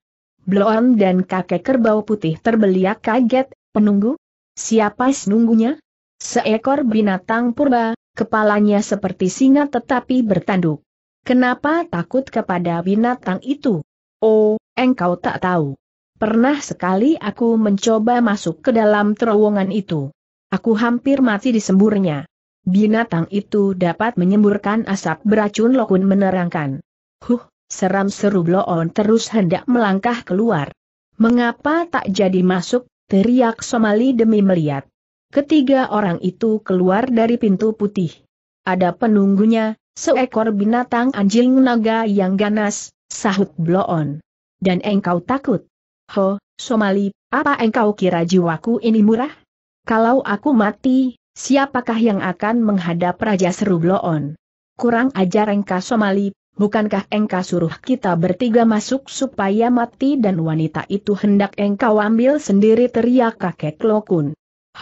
Speaker 1: Bloon dan kakek kerbau putih terbeliak kaget, penunggu? Siapa senunggunya? Seekor binatang purba, kepalanya seperti singa tetapi bertanduk. Kenapa takut kepada binatang itu? Oh, engkau tak tahu. Pernah sekali aku mencoba masuk ke dalam terowongan itu. Aku hampir mati disemburnya. Binatang itu dapat menyemburkan asap beracun Lokun menerangkan. Huh, seram seru Bloon terus hendak melangkah keluar. Mengapa tak jadi masuk, teriak Somali demi melihat. Ketiga orang itu keluar dari pintu putih. Ada penunggunya, seekor binatang anjing naga yang ganas, sahut Bloon. Dan engkau takut? Ho, Somali, apa engkau kira jiwaku ini murah? Kalau aku mati, siapakah yang akan menghadap Raja Serubloon? Kurang ajar engkau Somali, bukankah engkau suruh kita bertiga masuk supaya mati dan wanita itu hendak engkau ambil sendiri teriak kakek Lokun.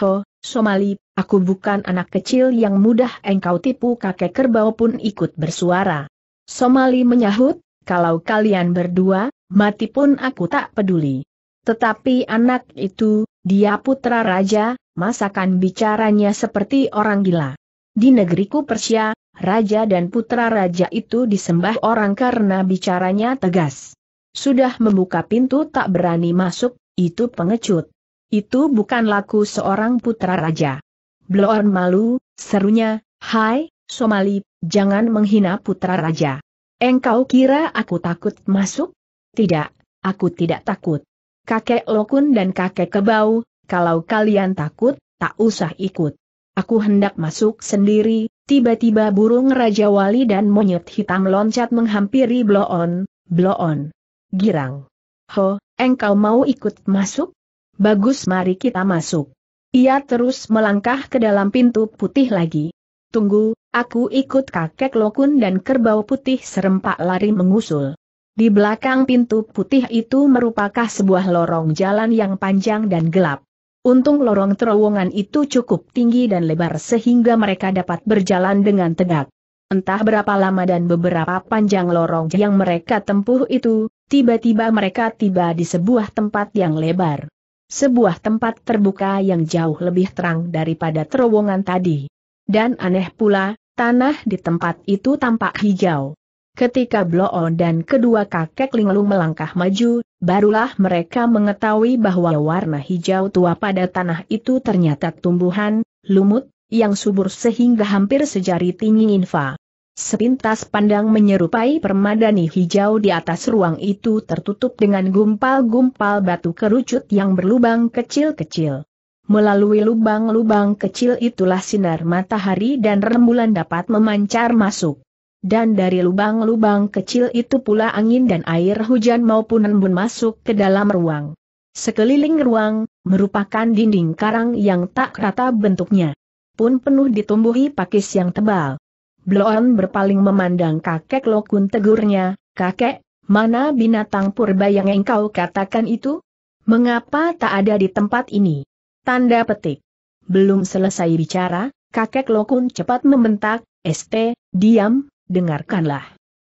Speaker 1: Ho, Somali, aku bukan anak kecil yang mudah engkau tipu kakek kerbau pun ikut bersuara. Somali menyahut, kalau kalian berdua, mati pun aku tak peduli. Tetapi anak itu, dia putra raja, masakan bicaranya seperti orang gila. Di negeriku Persia, raja dan putra raja itu disembah orang karena bicaranya tegas. Sudah membuka pintu tak berani masuk, itu pengecut. Itu bukan laku seorang putra raja. Bloon malu, serunya, Hai, Somali, jangan menghina putra raja. Engkau kira aku takut masuk? Tidak, aku tidak takut. Kakek Lokun dan kakek Kebau, kalau kalian takut, tak usah ikut. Aku hendak masuk sendiri, tiba-tiba burung Raja Wali dan monyet hitam loncat menghampiri Bloon, Bloon. Girang. Ho, engkau mau ikut masuk? Bagus mari kita masuk. Ia terus melangkah ke dalam pintu putih lagi. Tunggu, aku ikut kakek Lokun dan kerbau putih serempak lari mengusul. Di belakang pintu putih itu merupakan sebuah lorong jalan yang panjang dan gelap. Untung lorong terowongan itu cukup tinggi dan lebar sehingga mereka dapat berjalan dengan tegak. Entah berapa lama dan beberapa panjang lorong yang mereka tempuh itu, tiba-tiba mereka tiba di sebuah tempat yang lebar. Sebuah tempat terbuka yang jauh lebih terang daripada terowongan tadi. Dan aneh pula, tanah di tempat itu tampak hijau. Ketika Bloon dan kedua kakek linglung melangkah maju, barulah mereka mengetahui bahwa warna hijau tua pada tanah itu ternyata tumbuhan, lumut, yang subur sehingga hampir sejari tinggi infa. Sepintas pandang menyerupai permadani hijau di atas ruang itu tertutup dengan gumpal-gumpal batu kerucut yang berlubang kecil-kecil. Melalui lubang-lubang kecil itulah sinar matahari dan rembulan dapat memancar masuk dan dari lubang-lubang kecil itu pula angin dan air hujan maupun embun masuk ke dalam ruang. Sekeliling ruang, merupakan dinding karang yang tak rata bentuknya. Pun penuh ditumbuhi pakis yang tebal. Bloon berpaling memandang kakek Lokun tegurnya, kakek, mana binatang purba yang engkau katakan itu? Mengapa tak ada di tempat ini? Tanda petik. Belum selesai bicara, kakek Lokun cepat membentak, ST, diam, dengarkanlah.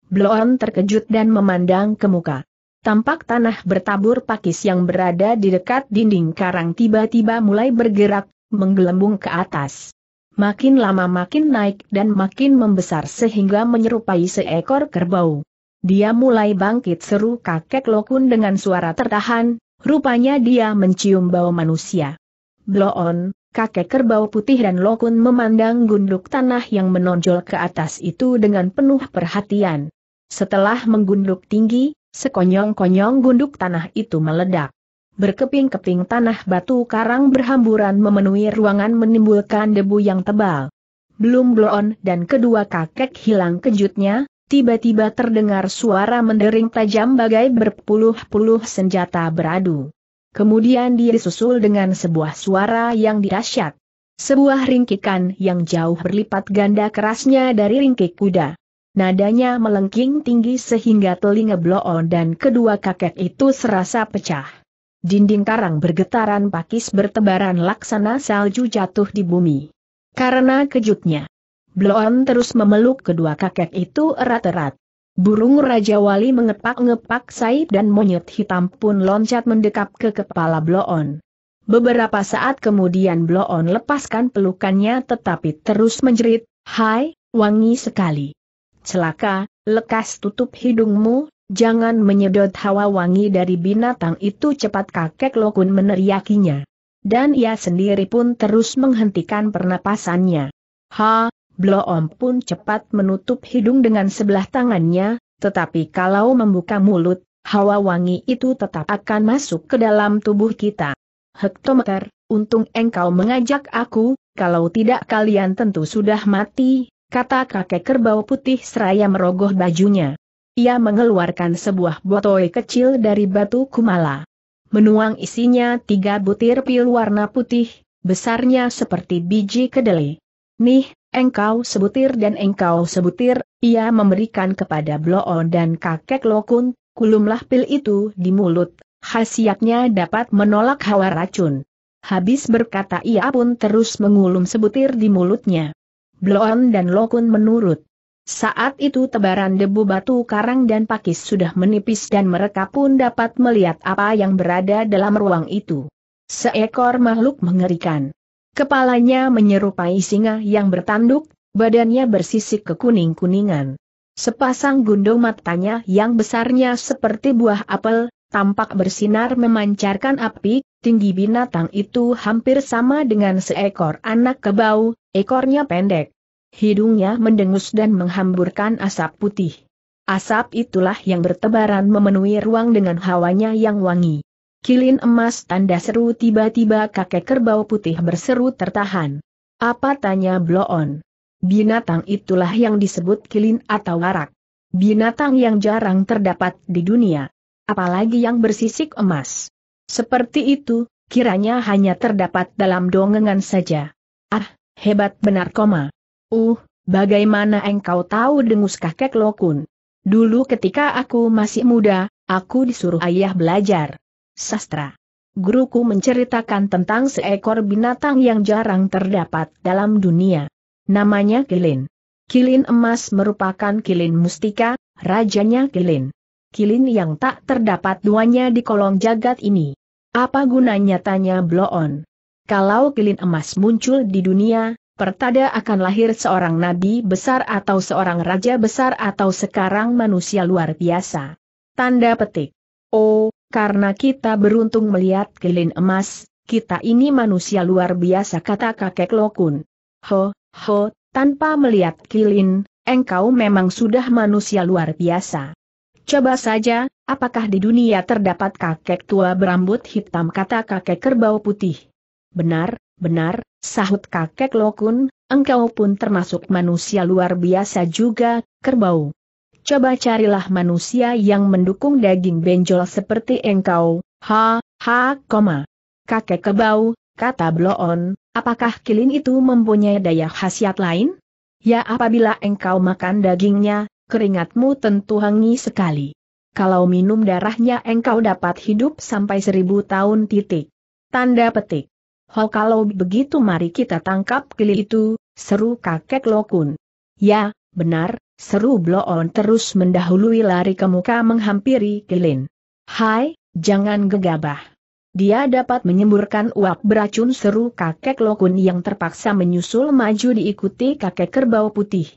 Speaker 1: Bloon terkejut dan memandang ke muka. Tampak tanah bertabur pakis yang berada di dekat dinding karang tiba-tiba mulai bergerak, menggelembung ke atas. Makin lama makin naik dan makin membesar sehingga menyerupai seekor kerbau. Dia mulai bangkit seru kakek Lokun dengan suara tertahan, rupanya dia mencium bau manusia. Bloon, kakek kerbau putih dan Lokun memandang gunduk tanah yang menonjol ke atas itu dengan penuh perhatian. Setelah menggunduk tinggi, sekonyong-konyong gunduk tanah itu meledak. Berkeping-keping tanah batu karang berhamburan memenuhi ruangan menimbulkan debu yang tebal. Belum bloon dan kedua kakek hilang kejutnya, tiba-tiba terdengar suara mendering tajam bagai berpuluh-puluh senjata beradu. Kemudian dia disusul dengan sebuah suara yang dahsyat. Sebuah ringkikan yang jauh berlipat ganda kerasnya dari ringkik kuda. Nadanya melengking tinggi sehingga telinga bloon dan kedua kakek itu serasa pecah. Dinding karang bergetaran pakis bertebaran laksana salju jatuh di bumi. Karena kejutnya, Bloon terus memeluk kedua kakek itu erat-erat. Burung Raja Wali mengepak-ngepak Said dan monyet hitam pun loncat mendekap ke kepala Bloon. Beberapa saat kemudian Bloon lepaskan pelukannya tetapi terus menjerit, Hai, wangi sekali. Celaka, lekas tutup hidungmu, jangan menyedot hawa wangi dari binatang itu cepat kakek Lokun meneriakinya. Dan ia sendiri pun terus menghentikan pernapasannya. Ha, Bloom pun cepat menutup hidung dengan sebelah tangannya, tetapi kalau membuka mulut, hawa wangi itu tetap akan masuk ke dalam tubuh kita. Hektometer, untung engkau mengajak aku, kalau tidak kalian tentu sudah mati, kata kakek kerbau putih seraya merogoh bajunya. Ia mengeluarkan sebuah botol kecil dari batu kumala. Menuang isinya tiga butir pil warna putih, besarnya seperti biji kedelai. Nih, Engkau sebutir dan engkau sebutir, ia memberikan kepada Bloon dan kakek Lokun, kulumlah pil itu di mulut, khasiatnya dapat menolak hawa racun. Habis berkata ia pun terus mengulum sebutir di mulutnya. Bloon dan Lokun menurut. Saat itu tebaran debu batu karang dan pakis sudah menipis dan mereka pun dapat melihat apa yang berada dalam ruang itu. Seekor makhluk mengerikan. Kepalanya menyerupai singa yang bertanduk, badannya bersisik kekuning-kuningan. Sepasang gundung matanya yang besarnya seperti buah apel, tampak bersinar memancarkan api, tinggi binatang itu hampir sama dengan seekor anak kebau, ekornya pendek. Hidungnya mendengus dan menghamburkan asap putih. Asap itulah yang bertebaran memenuhi ruang dengan hawanya yang wangi. Kilin emas tanda seru tiba-tiba kakek kerbau putih berseru tertahan. Apa tanya Bloon? Binatang itulah yang disebut kilin atau warak. Binatang yang jarang terdapat di dunia. Apalagi yang bersisik emas. Seperti itu, kiranya hanya terdapat dalam dongengan saja. Ah, hebat benar koma. Uh, bagaimana engkau tahu dengus kakek lokun? Dulu ketika aku masih muda, aku disuruh ayah belajar sastra. Guruku menceritakan tentang seekor binatang yang jarang terdapat dalam dunia. Namanya Kilin. Kilin emas merupakan kilin mustika, rajanya Kilin. Kilin yang tak terdapat duanya di kolong jagat ini. Apa gunanya tanya Bloon? Kalau kilin emas muncul di dunia, Pertada akan lahir seorang nabi besar atau seorang raja besar atau sekarang manusia luar biasa. Tanda petik. Oh, karena kita beruntung melihat kelin emas, kita ini manusia luar biasa kata kakek Lokun. Ho, ho, tanpa melihat kilin, engkau memang sudah manusia luar biasa. Coba saja, apakah di dunia terdapat kakek tua berambut hitam kata kakek kerbau putih? Benar, benar, sahut kakek Lokun, engkau pun termasuk manusia luar biasa juga, kerbau coba carilah manusia yang mendukung daging benjol seperti engkau, ha, ha, koma. Kakek kebau, kata Bloon, apakah kilin itu mempunyai daya khasiat lain? Ya apabila engkau makan dagingnya, keringatmu tentu hangi sekali. Kalau minum darahnya engkau dapat hidup sampai seribu tahun titik. Tanda petik. Ho kalau begitu mari kita tangkap kili itu, seru kakek Lokun. Ya, Benar, seru Bloon terus mendahului lari ke muka menghampiri Kilin. Hai, jangan gegabah. Dia dapat menyemburkan uap beracun seru kakek Lokun yang terpaksa menyusul maju diikuti kakek kerbau putih.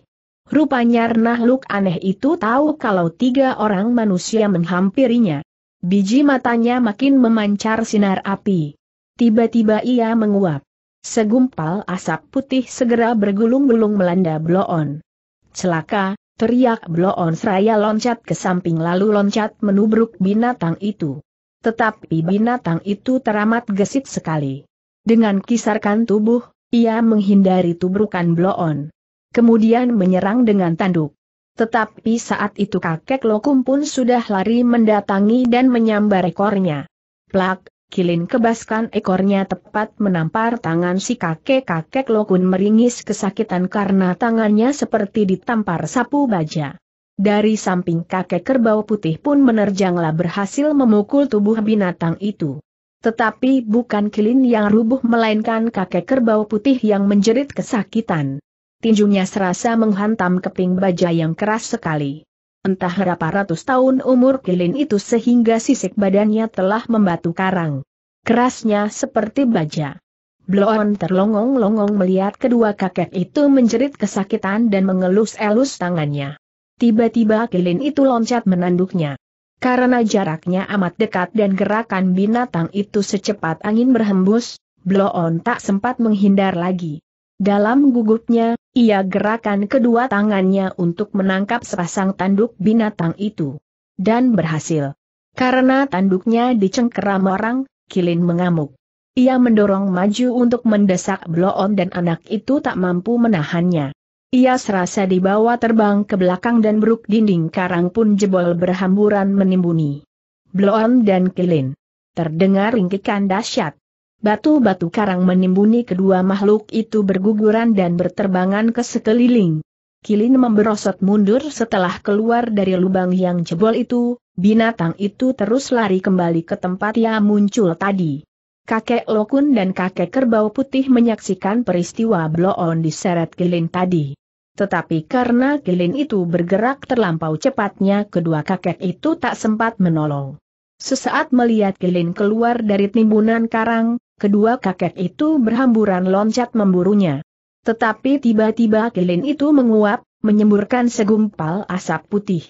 Speaker 1: Rupanya luk aneh itu tahu kalau tiga orang manusia menghampirinya. Biji matanya makin memancar sinar api. Tiba-tiba ia menguap. Segumpal asap putih segera bergulung-gulung melanda Bloon celaka, teriak Bloon Seraya loncat ke samping lalu loncat menubruk binatang itu. Tetapi binatang itu teramat gesit sekali. Dengan kisarkan tubuh, ia menghindari tubrukan Bloon. Kemudian menyerang dengan tanduk. Tetapi saat itu kakek Lokum pun sudah lari mendatangi dan menyambar ekornya. Plak, Kilin kebaskan ekornya tepat menampar tangan si kakek-kakek Lokun meringis kesakitan karena tangannya seperti ditampar sapu baja. Dari samping kakek kerbau putih pun menerjanglah berhasil memukul tubuh binatang itu. Tetapi bukan Kilin yang rubuh melainkan kakek kerbau putih yang menjerit kesakitan. Tinjunya serasa menghantam keping baja yang keras sekali. Entah berapa ratus tahun umur kilin itu sehingga sisik badannya telah membatu karang. Kerasnya seperti baja. Bloon terlongong-longong melihat kedua kakek itu menjerit kesakitan dan mengelus-elus tangannya. Tiba-tiba kilin itu loncat menanduknya. Karena jaraknya amat dekat dan gerakan binatang itu secepat angin berhembus, Bloon tak sempat menghindar lagi. Dalam gugupnya, ia gerakan kedua tangannya untuk menangkap sepasang tanduk binatang itu. Dan berhasil. Karena tanduknya dicengkeram orang, Kilin mengamuk. Ia mendorong maju untuk mendesak Bloon dan anak itu tak mampu menahannya. Ia serasa dibawa terbang ke belakang dan beruk dinding karang pun jebol berhamburan menimbuni. Bloon dan Kilin. Terdengar ringkikan dahsyat batu-batu karang menimbuni kedua makhluk itu berguguran dan berterbangan ke sekeliling. Kilin memberosot mundur setelah keluar dari lubang yang jebol itu, binatang itu terus lari kembali ke tempat yang muncul tadi. Kakek Lokun dan kakek Kerbau Putih menyaksikan peristiwa bloon di seret Kilin tadi. Tetapi karena Kilin itu bergerak terlampau cepatnya kedua kakek itu tak sempat menolong. Sesaat melihat Kilin keluar dari timbunan karang, kedua kakek itu berhamburan loncat memburunya. Tetapi tiba-tiba kilin itu menguap, menyemburkan segumpal asap putih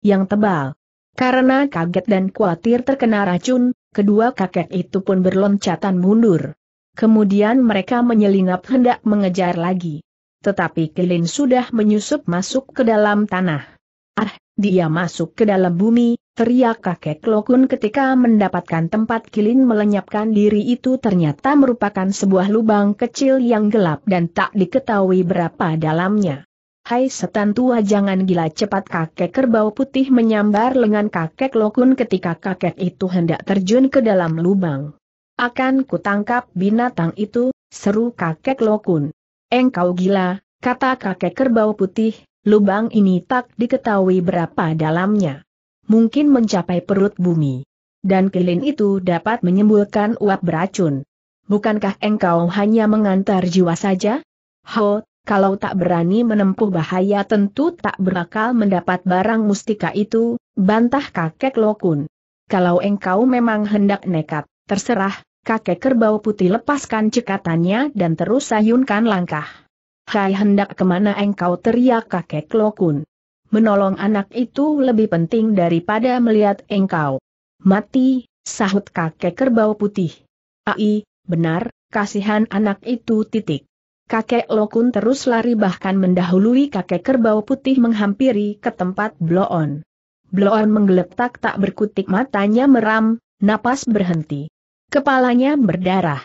Speaker 1: yang tebal. Karena kaget dan khawatir terkena racun, kedua kakek itu pun berloncatan mundur. Kemudian mereka menyelinap hendak mengejar lagi. Tetapi kilin sudah menyusup masuk ke dalam tanah. Ah, dia masuk ke dalam bumi, teriak kakek Lokun ketika mendapatkan tempat kilin melenyapkan diri itu ternyata merupakan sebuah lubang kecil yang gelap dan tak diketahui berapa dalamnya. Hai setan tua jangan gila cepat kakek kerbau putih menyambar lengan kakek Lokun ketika kakek itu hendak terjun ke dalam lubang. Akan kutangkap binatang itu, seru kakek Lokun. Engkau gila, kata kakek kerbau putih, lubang ini tak diketahui berapa dalamnya mungkin mencapai perut bumi. Dan kilin itu dapat menyembulkan uap beracun. Bukankah engkau hanya mengantar jiwa saja? Ho, kalau tak berani menempuh bahaya tentu tak berakal mendapat barang mustika itu, bantah kakek Lokun. Kalau engkau memang hendak nekat, terserah, kakek kerbau putih lepaskan cekatannya dan terus sayunkan langkah. Hai hendak kemana engkau teriak kakek Lokun menolong anak itu lebih penting daripada melihat engkau. Mati, sahut kakek kerbau putih. Ai, benar, kasihan anak itu titik. Kakek Lokun terus lari bahkan mendahului kakek kerbau putih menghampiri ke tempat Bloon. Bloon menggeletak tak berkutik matanya meram, napas berhenti. Kepalanya berdarah.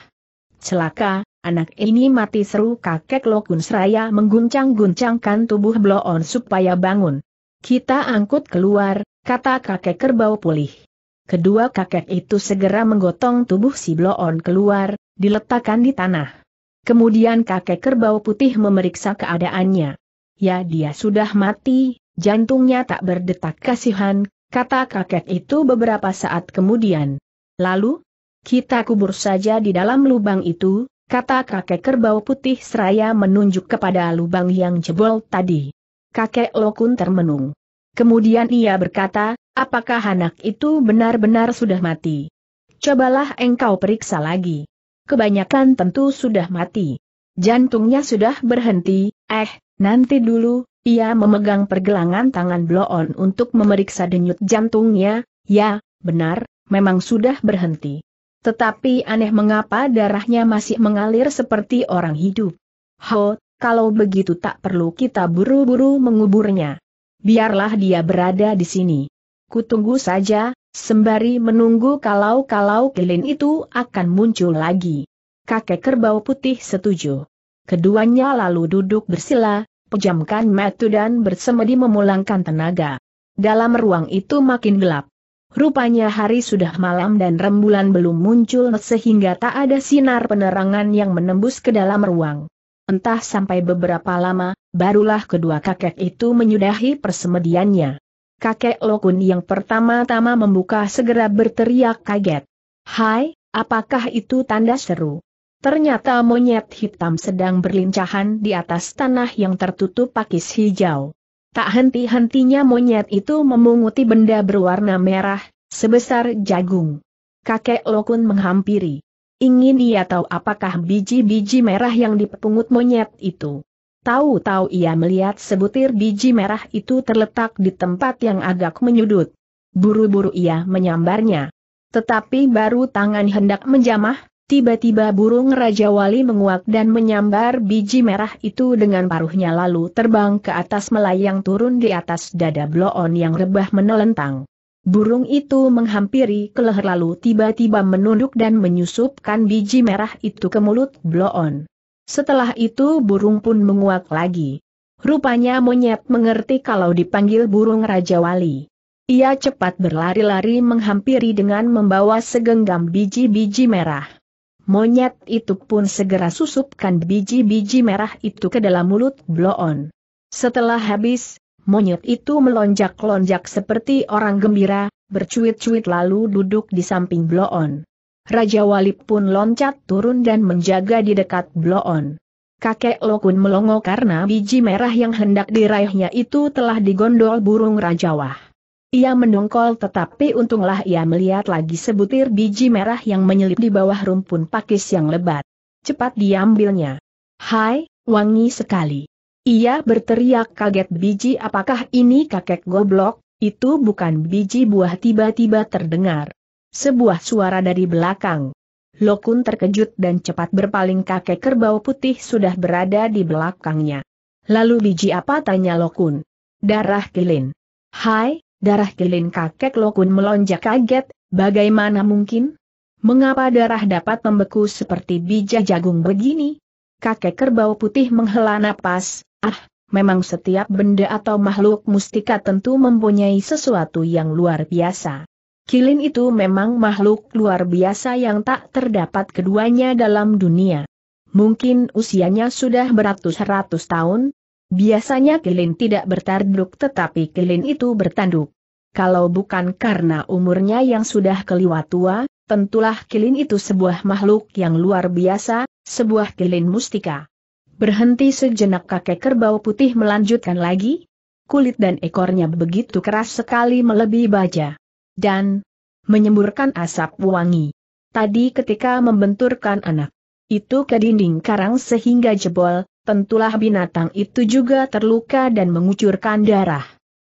Speaker 1: Celaka, Anak ini mati seru kakek Lokun Seraya mengguncang-guncangkan tubuh Bloon supaya bangun. Kita angkut keluar, kata kakek kerbau pulih. Kedua kakek itu segera menggotong tubuh si Bloon keluar, diletakkan di tanah. Kemudian kakek kerbau putih memeriksa keadaannya. Ya dia sudah mati, jantungnya tak berdetak kasihan, kata kakek itu beberapa saat kemudian. Lalu, kita kubur saja di dalam lubang itu, Kata kakek kerbau putih seraya menunjuk kepada lubang yang jebol tadi. Kakek Lokun termenung. Kemudian ia berkata, apakah anak itu benar-benar sudah mati? Cobalah engkau periksa lagi. Kebanyakan tentu sudah mati. Jantungnya sudah berhenti, eh, nanti dulu, ia memegang pergelangan tangan Bloon untuk memeriksa denyut jantungnya, ya, benar, memang sudah berhenti. Tetapi aneh mengapa darahnya masih mengalir seperti orang hidup. Ho, kalau begitu tak perlu kita buru-buru menguburnya. Biarlah dia berada di sini. Kutunggu saja, sembari menunggu kalau-kalau kelin itu akan muncul lagi. Kakek kerbau putih setuju. Keduanya lalu duduk bersila, pejamkan metu dan bersemedi memulangkan tenaga. Dalam ruang itu makin gelap. Rupanya hari sudah malam dan rembulan belum muncul sehingga tak ada sinar penerangan yang menembus ke dalam ruang. Entah sampai beberapa lama, barulah kedua kakek itu menyudahi persemediannya. Kakek Lokun yang pertama-tama membuka segera berteriak kaget. Hai, apakah itu tanda seru? Ternyata monyet hitam sedang berlincahan di atas tanah yang tertutup pakis hijau. Tak henti-hentinya monyet itu memunguti benda berwarna merah, sebesar jagung. Kakek Lokun menghampiri. Ingin ia tahu apakah biji-biji merah yang dipungut monyet itu. Tahu-tahu ia melihat sebutir biji merah itu terletak di tempat yang agak menyudut. Buru-buru ia menyambarnya. Tetapi baru tangan hendak menjamah, Tiba-tiba burung Raja Wali menguak dan menyambar biji merah itu dengan paruhnya lalu terbang ke atas melayang turun di atas dada bloon yang rebah menelentang. Burung itu menghampiri ke leher lalu tiba-tiba menunduk dan menyusupkan biji merah itu ke mulut bloon. Setelah itu burung pun menguak lagi. Rupanya monyet mengerti kalau dipanggil burung Raja Wali. Ia cepat berlari-lari menghampiri dengan membawa segenggam biji-biji merah. Monyet itu pun segera susupkan biji-biji merah itu ke dalam mulut Bloon. Setelah habis, monyet itu melonjak-lonjak seperti orang gembira, bercuit-cuit lalu duduk di samping Bloon. Raja Wali pun loncat turun dan menjaga di dekat Bloon. Kakek Lokun melongo karena biji merah yang hendak diraihnya itu telah digondol burung Rajawah. Ia mendongkol tetapi untunglah ia melihat lagi sebutir biji merah yang menyelip di bawah rumpun pakis yang lebat. Cepat diambilnya. Hai, wangi sekali. Ia berteriak kaget biji apakah ini kakek goblok, itu bukan biji buah tiba-tiba terdengar. Sebuah suara dari belakang. Lokun terkejut dan cepat berpaling kakek kerbau putih sudah berada di belakangnya. Lalu biji apa tanya Lokun? Darah kilin. Hai, Darah gelin kakek Lokun melonjak kaget, bagaimana mungkin? Mengapa darah dapat membeku seperti biji jagung begini? Kakek kerbau putih menghela napas, ah, memang setiap benda atau makhluk mustika tentu mempunyai sesuatu yang luar biasa. Kilin itu memang makhluk luar biasa yang tak terdapat keduanya dalam dunia. Mungkin usianya sudah beratus-ratus tahun, Biasanya kilin tidak bertanduk tetapi kilin itu bertanduk kalau bukan karena umurnya yang sudah keliwat tua, tentulah kilin itu sebuah makhluk yang luar biasa, sebuah kilin mustika. Berhenti sejenak kakek kerbau putih melanjutkan lagi. Kulit dan ekornya begitu keras sekali melebihi baja. Dan menyemburkan asap wangi. Tadi ketika membenturkan anak itu ke dinding karang sehingga jebol, tentulah binatang itu juga terluka dan mengucurkan darah.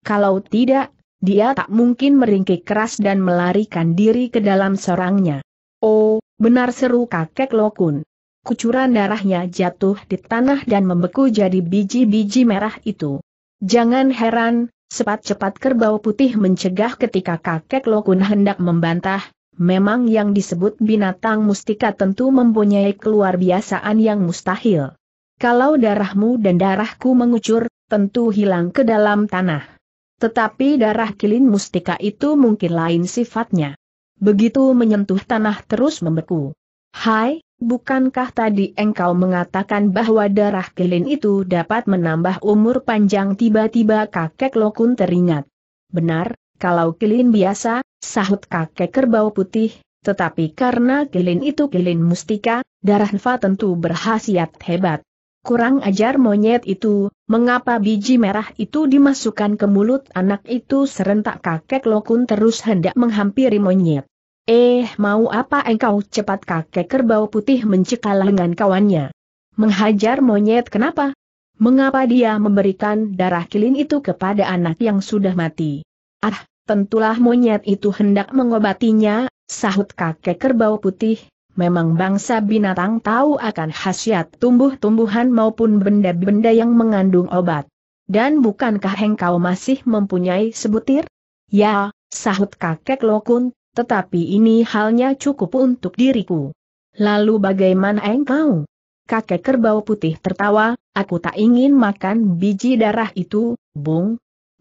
Speaker 1: Kalau tidak, dia tak mungkin meringkik keras dan melarikan diri ke dalam serangnya. Oh, benar seru kakek Lokun. Kucuran darahnya jatuh di tanah dan membeku jadi biji-biji merah itu. Jangan heran, cepat-cepat kerbau putih mencegah ketika kakek Lokun hendak membantah, Memang yang disebut binatang mustika tentu mempunyai keluar biasaan yang mustahil. Kalau darahmu dan darahku mengucur, tentu hilang ke dalam tanah. Tetapi darah kilin mustika itu mungkin lain sifatnya. Begitu menyentuh tanah terus membeku. Hai, bukankah tadi engkau mengatakan bahwa darah kilin itu dapat menambah umur panjang tiba-tiba kakek lokun teringat. Benar, kalau kilin biasa, sahut kakek kerbau putih, tetapi karena kilin itu kilin mustika, darah Nfa tentu berhasiat hebat. Kurang ajar monyet itu, mengapa biji merah itu dimasukkan ke mulut anak itu serentak kakek lokun terus hendak menghampiri monyet. Eh mau apa engkau cepat kakek kerbau putih mencekal lengan kawannya. Menghajar monyet kenapa? Mengapa dia memberikan darah kilin itu kepada anak yang sudah mati? Ah, tentulah monyet itu hendak mengobatinya, sahut kakek kerbau putih, memang bangsa binatang tahu akan khasiat tumbuh-tumbuhan maupun benda-benda yang mengandung obat. Dan bukankah engkau masih mempunyai sebutir? Ya, sahut kakek Lokun, tetapi ini halnya cukup untuk diriku. Lalu bagaimana engkau? Kakek kerbau putih tertawa, aku tak ingin makan biji darah itu, Bung.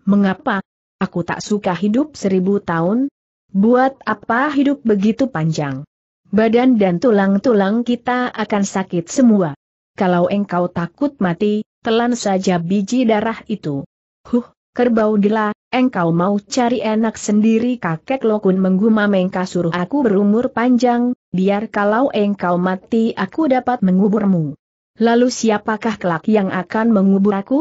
Speaker 1: Mengapa? Aku tak suka hidup seribu tahun. Buat apa hidup begitu panjang? Badan dan tulang-tulang kita akan sakit semua. Kalau engkau takut mati, telan saja biji darah itu. Huh, kerbau gila, engkau mau cari enak sendiri kakek lokun menggumam engkau suruh aku berumur panjang, biar kalau engkau mati aku dapat menguburmu. Lalu siapakah kelak yang akan mengubur aku?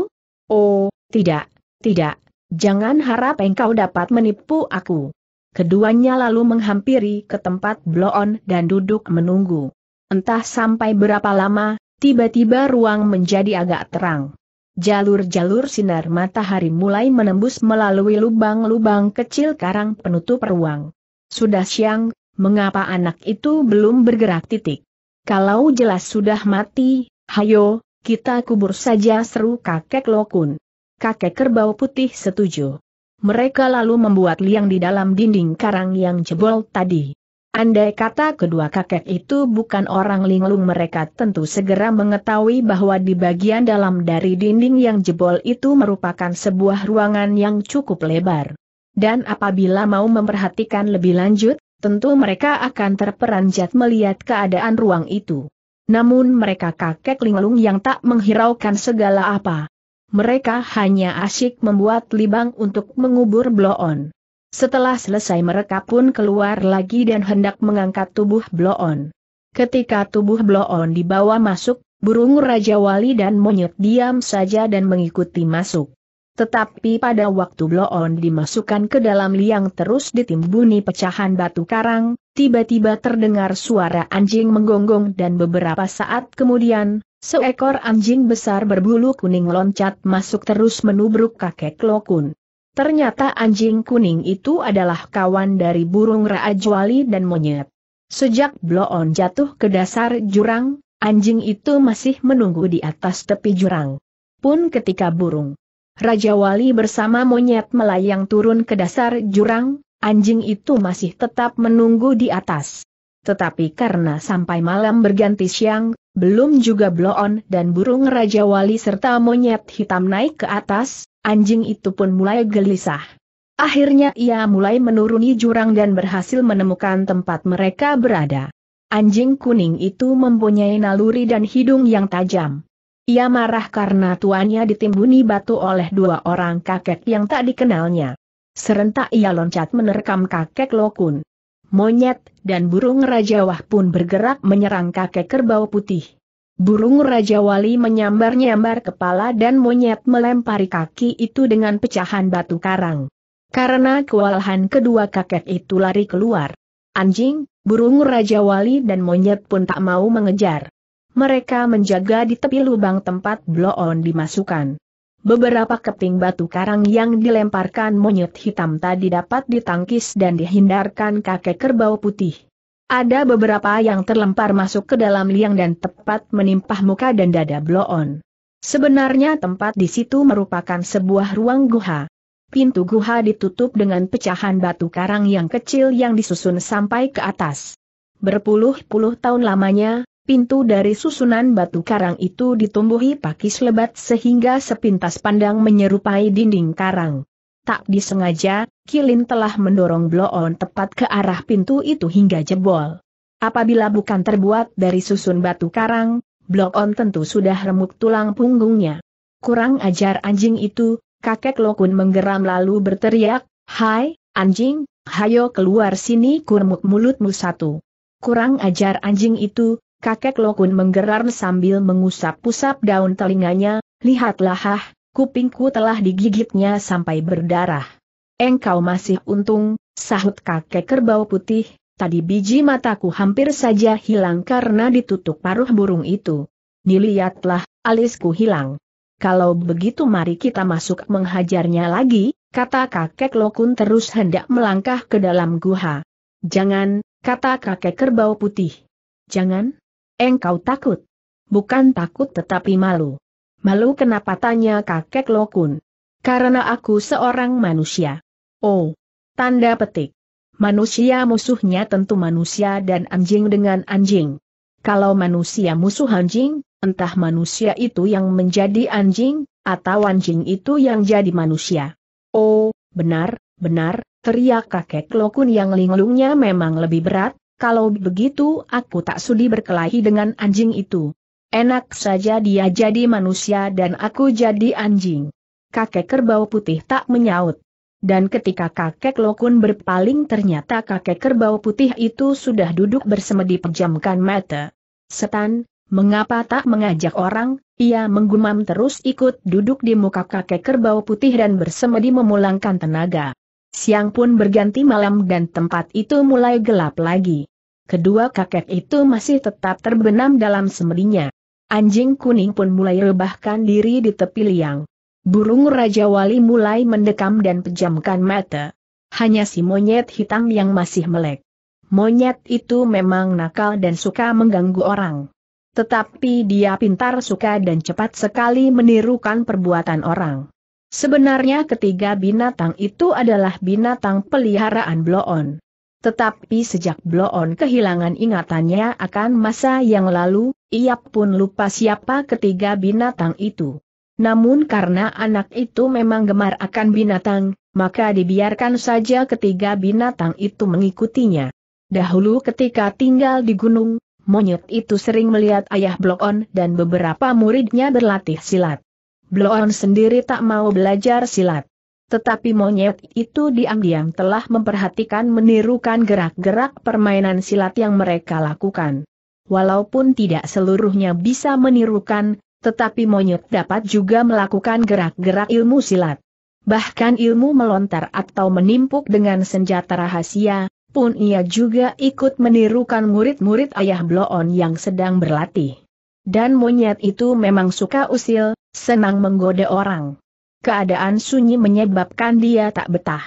Speaker 1: Oh, tidak, tidak, jangan harap engkau dapat menipu aku. Keduanya lalu menghampiri ke tempat bloon dan duduk menunggu. Entah sampai berapa lama, tiba-tiba ruang menjadi agak terang. Jalur-jalur sinar matahari mulai menembus melalui lubang-lubang kecil karang penutup ruang. Sudah siang, mengapa anak itu belum bergerak titik? Kalau jelas sudah mati, hayo, kita kubur saja seru kakek Lokun. Kakek kerbau putih setuju. Mereka lalu membuat liang di dalam dinding karang yang jebol tadi. Andai kata kedua kakek itu bukan orang linglung mereka tentu segera mengetahui bahwa di bagian dalam dari dinding yang jebol itu merupakan sebuah ruangan yang cukup lebar. Dan apabila mau memperhatikan lebih lanjut, tentu mereka akan terperanjat melihat keadaan ruang itu. Namun mereka kakek linglung yang tak menghiraukan segala apa mereka hanya asyik membuat libang untuk mengubur bloon. Setelah selesai mereka pun keluar lagi dan hendak mengangkat tubuh bloon. Ketika tubuh bloon dibawa masuk, burung Raja Wali dan monyet diam saja dan mengikuti masuk. Tetapi pada waktu blow dimasukkan ke dalam liang terus ditimbuni pecahan batu karang, tiba-tiba terdengar suara anjing menggonggong dan beberapa saat kemudian, seekor anjing besar berbulu kuning loncat masuk terus menubruk kakek Lokun. Ternyata anjing kuning itu adalah kawan dari burung raajwali dan monyet. Sejak blow jatuh ke dasar jurang, anjing itu masih menunggu di atas tepi jurang. Pun ketika burung Raja Wali bersama monyet melayang turun ke dasar jurang, anjing itu masih tetap menunggu di atas. Tetapi karena sampai malam berganti siang, belum juga bloon dan burung Raja Wali serta monyet hitam naik ke atas, anjing itu pun mulai gelisah. Akhirnya ia mulai menuruni jurang dan berhasil menemukan tempat mereka berada. Anjing kuning itu mempunyai naluri dan hidung yang tajam. Ia marah karena tuannya ditimbuni batu oleh dua orang kakek yang tak dikenalnya. Serentak ia loncat menerkam kakek Lokun. Monyet dan burung Raja Wah pun bergerak menyerang kakek kerbau putih. Burung Raja Wali menyambar-nyambar kepala dan monyet melempari kaki itu dengan pecahan batu karang. Karena kewalahan kedua kakek itu lari keluar. Anjing, burung Raja Wali dan monyet pun tak mau mengejar mereka menjaga di tepi lubang tempat bloon dimasukkan. Beberapa keping batu karang yang dilemparkan monyet hitam tadi dapat ditangkis dan dihindarkan kakek kerbau putih. Ada beberapa yang terlempar masuk ke dalam liang dan tepat menimpah muka dan dada bloon. Sebenarnya tempat di situ merupakan sebuah ruang guha. Pintu guha ditutup dengan pecahan batu karang yang kecil yang disusun sampai ke atas. Berpuluh-puluh tahun lamanya, Pintu dari susunan batu karang itu ditumbuhi pakis lebat sehingga sepintas pandang menyerupai dinding karang. Tak disengaja, Kilin telah mendorong bloon tepat ke arah pintu itu hingga jebol. Apabila bukan terbuat dari susun batu karang, bloon tentu sudah remuk tulang punggungnya. Kurang ajar anjing itu, kakek Lokun menggeram lalu berteriak, Hai, anjing, hayo keluar sini kurmuk mulutmu satu. Kurang ajar anjing itu, Kakek Lokun menggeram sambil mengusap-usap daun telinganya, lihatlah hah, kupingku telah digigitnya sampai berdarah. Engkau masih untung, sahut kakek kerbau putih, tadi biji mataku hampir saja hilang karena ditutup paruh burung itu. Dilihatlah, alisku hilang. Kalau begitu mari kita masuk menghajarnya lagi, kata kakek Lokun terus hendak melangkah ke dalam guha. Jangan, kata kakek kerbau putih. Jangan? Engkau takut? Bukan takut tetapi malu. Malu kenapa tanya kakek Lokun? Karena aku seorang manusia. Oh, tanda petik. Manusia musuhnya tentu manusia dan anjing dengan anjing. Kalau manusia musuh anjing, entah manusia itu yang menjadi anjing, atau anjing itu yang jadi manusia. Oh, benar, benar, teriak kakek Lokun yang linglungnya memang lebih berat, kalau begitu aku tak sudi berkelahi dengan anjing itu. Enak saja dia jadi manusia dan aku jadi anjing. Kakek kerbau putih tak menyaut. Dan ketika kakek Lokun berpaling ternyata kakek kerbau putih itu sudah duduk bersemedi pejamkan mata. Setan, mengapa tak mengajak orang, ia menggumam terus ikut duduk di muka kakek kerbau putih dan bersemedi memulangkan tenaga. Siang pun berganti malam dan tempat itu mulai gelap lagi. Kedua kakek itu masih tetap terbenam dalam semedinya. Anjing kuning pun mulai rebahkan diri di tepi liang. Burung Raja Wali mulai mendekam dan pejamkan mata. Hanya si monyet hitam yang masih melek. Monyet itu memang nakal dan suka mengganggu orang. Tetapi dia pintar suka dan cepat sekali menirukan perbuatan orang. Sebenarnya ketiga binatang itu adalah binatang peliharaan Bloon. Tetapi sejak Bloon kehilangan ingatannya akan masa yang lalu, ia pun lupa siapa ketiga binatang itu. Namun karena anak itu memang gemar akan binatang, maka dibiarkan saja ketiga binatang itu mengikutinya. Dahulu ketika tinggal di gunung, monyet itu sering melihat ayah Bloon dan beberapa muridnya berlatih silat. Bloon sendiri tak mau belajar silat. Tetapi monyet itu diam-diam telah memperhatikan menirukan gerak-gerak permainan silat yang mereka lakukan. Walaupun tidak seluruhnya bisa menirukan, tetapi monyet dapat juga melakukan gerak-gerak ilmu silat. Bahkan ilmu melontar atau menimpuk dengan senjata rahasia, pun ia juga ikut menirukan murid-murid ayah Bloon yang sedang berlatih. Dan monyet itu memang suka usil, senang menggoda orang. Keadaan sunyi menyebabkan dia tak betah.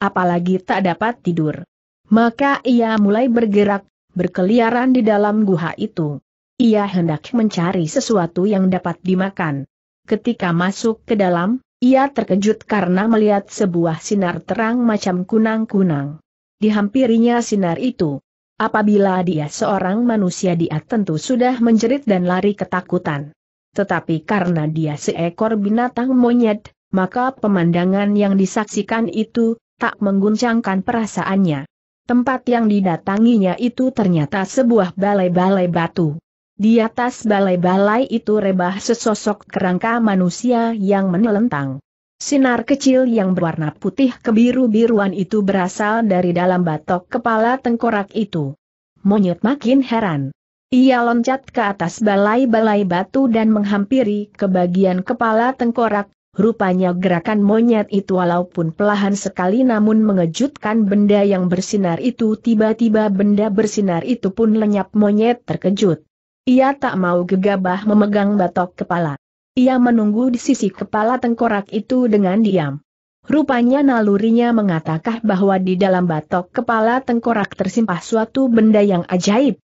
Speaker 1: Apalagi tak dapat tidur. Maka ia mulai bergerak, berkeliaran di dalam guha itu. Ia hendak mencari sesuatu yang dapat dimakan. Ketika masuk ke dalam, ia terkejut karena melihat sebuah sinar terang macam kunang-kunang. Di hampirinya sinar itu. Apabila dia seorang manusia dia tentu sudah menjerit dan lari ketakutan. Tetapi karena dia seekor binatang monyet, maka pemandangan yang disaksikan itu, tak mengguncangkan perasaannya. Tempat yang didatanginya itu ternyata sebuah balai-balai batu. Di atas balai-balai itu rebah sesosok kerangka manusia yang menelentang. Sinar kecil yang berwarna putih kebiru-biruan itu berasal dari dalam batok kepala tengkorak itu. Monyet makin heran. Ia loncat ke atas balai-balai batu dan menghampiri ke bagian kepala tengkorak, Rupanya gerakan monyet itu walaupun pelahan sekali namun mengejutkan benda yang bersinar itu tiba-tiba benda bersinar itu pun lenyap monyet terkejut. Ia tak mau gegabah memegang batok kepala. Ia menunggu di sisi kepala tengkorak itu dengan diam. Rupanya nalurinya mengatakan bahwa di dalam batok kepala tengkorak tersimpan suatu benda yang ajaib.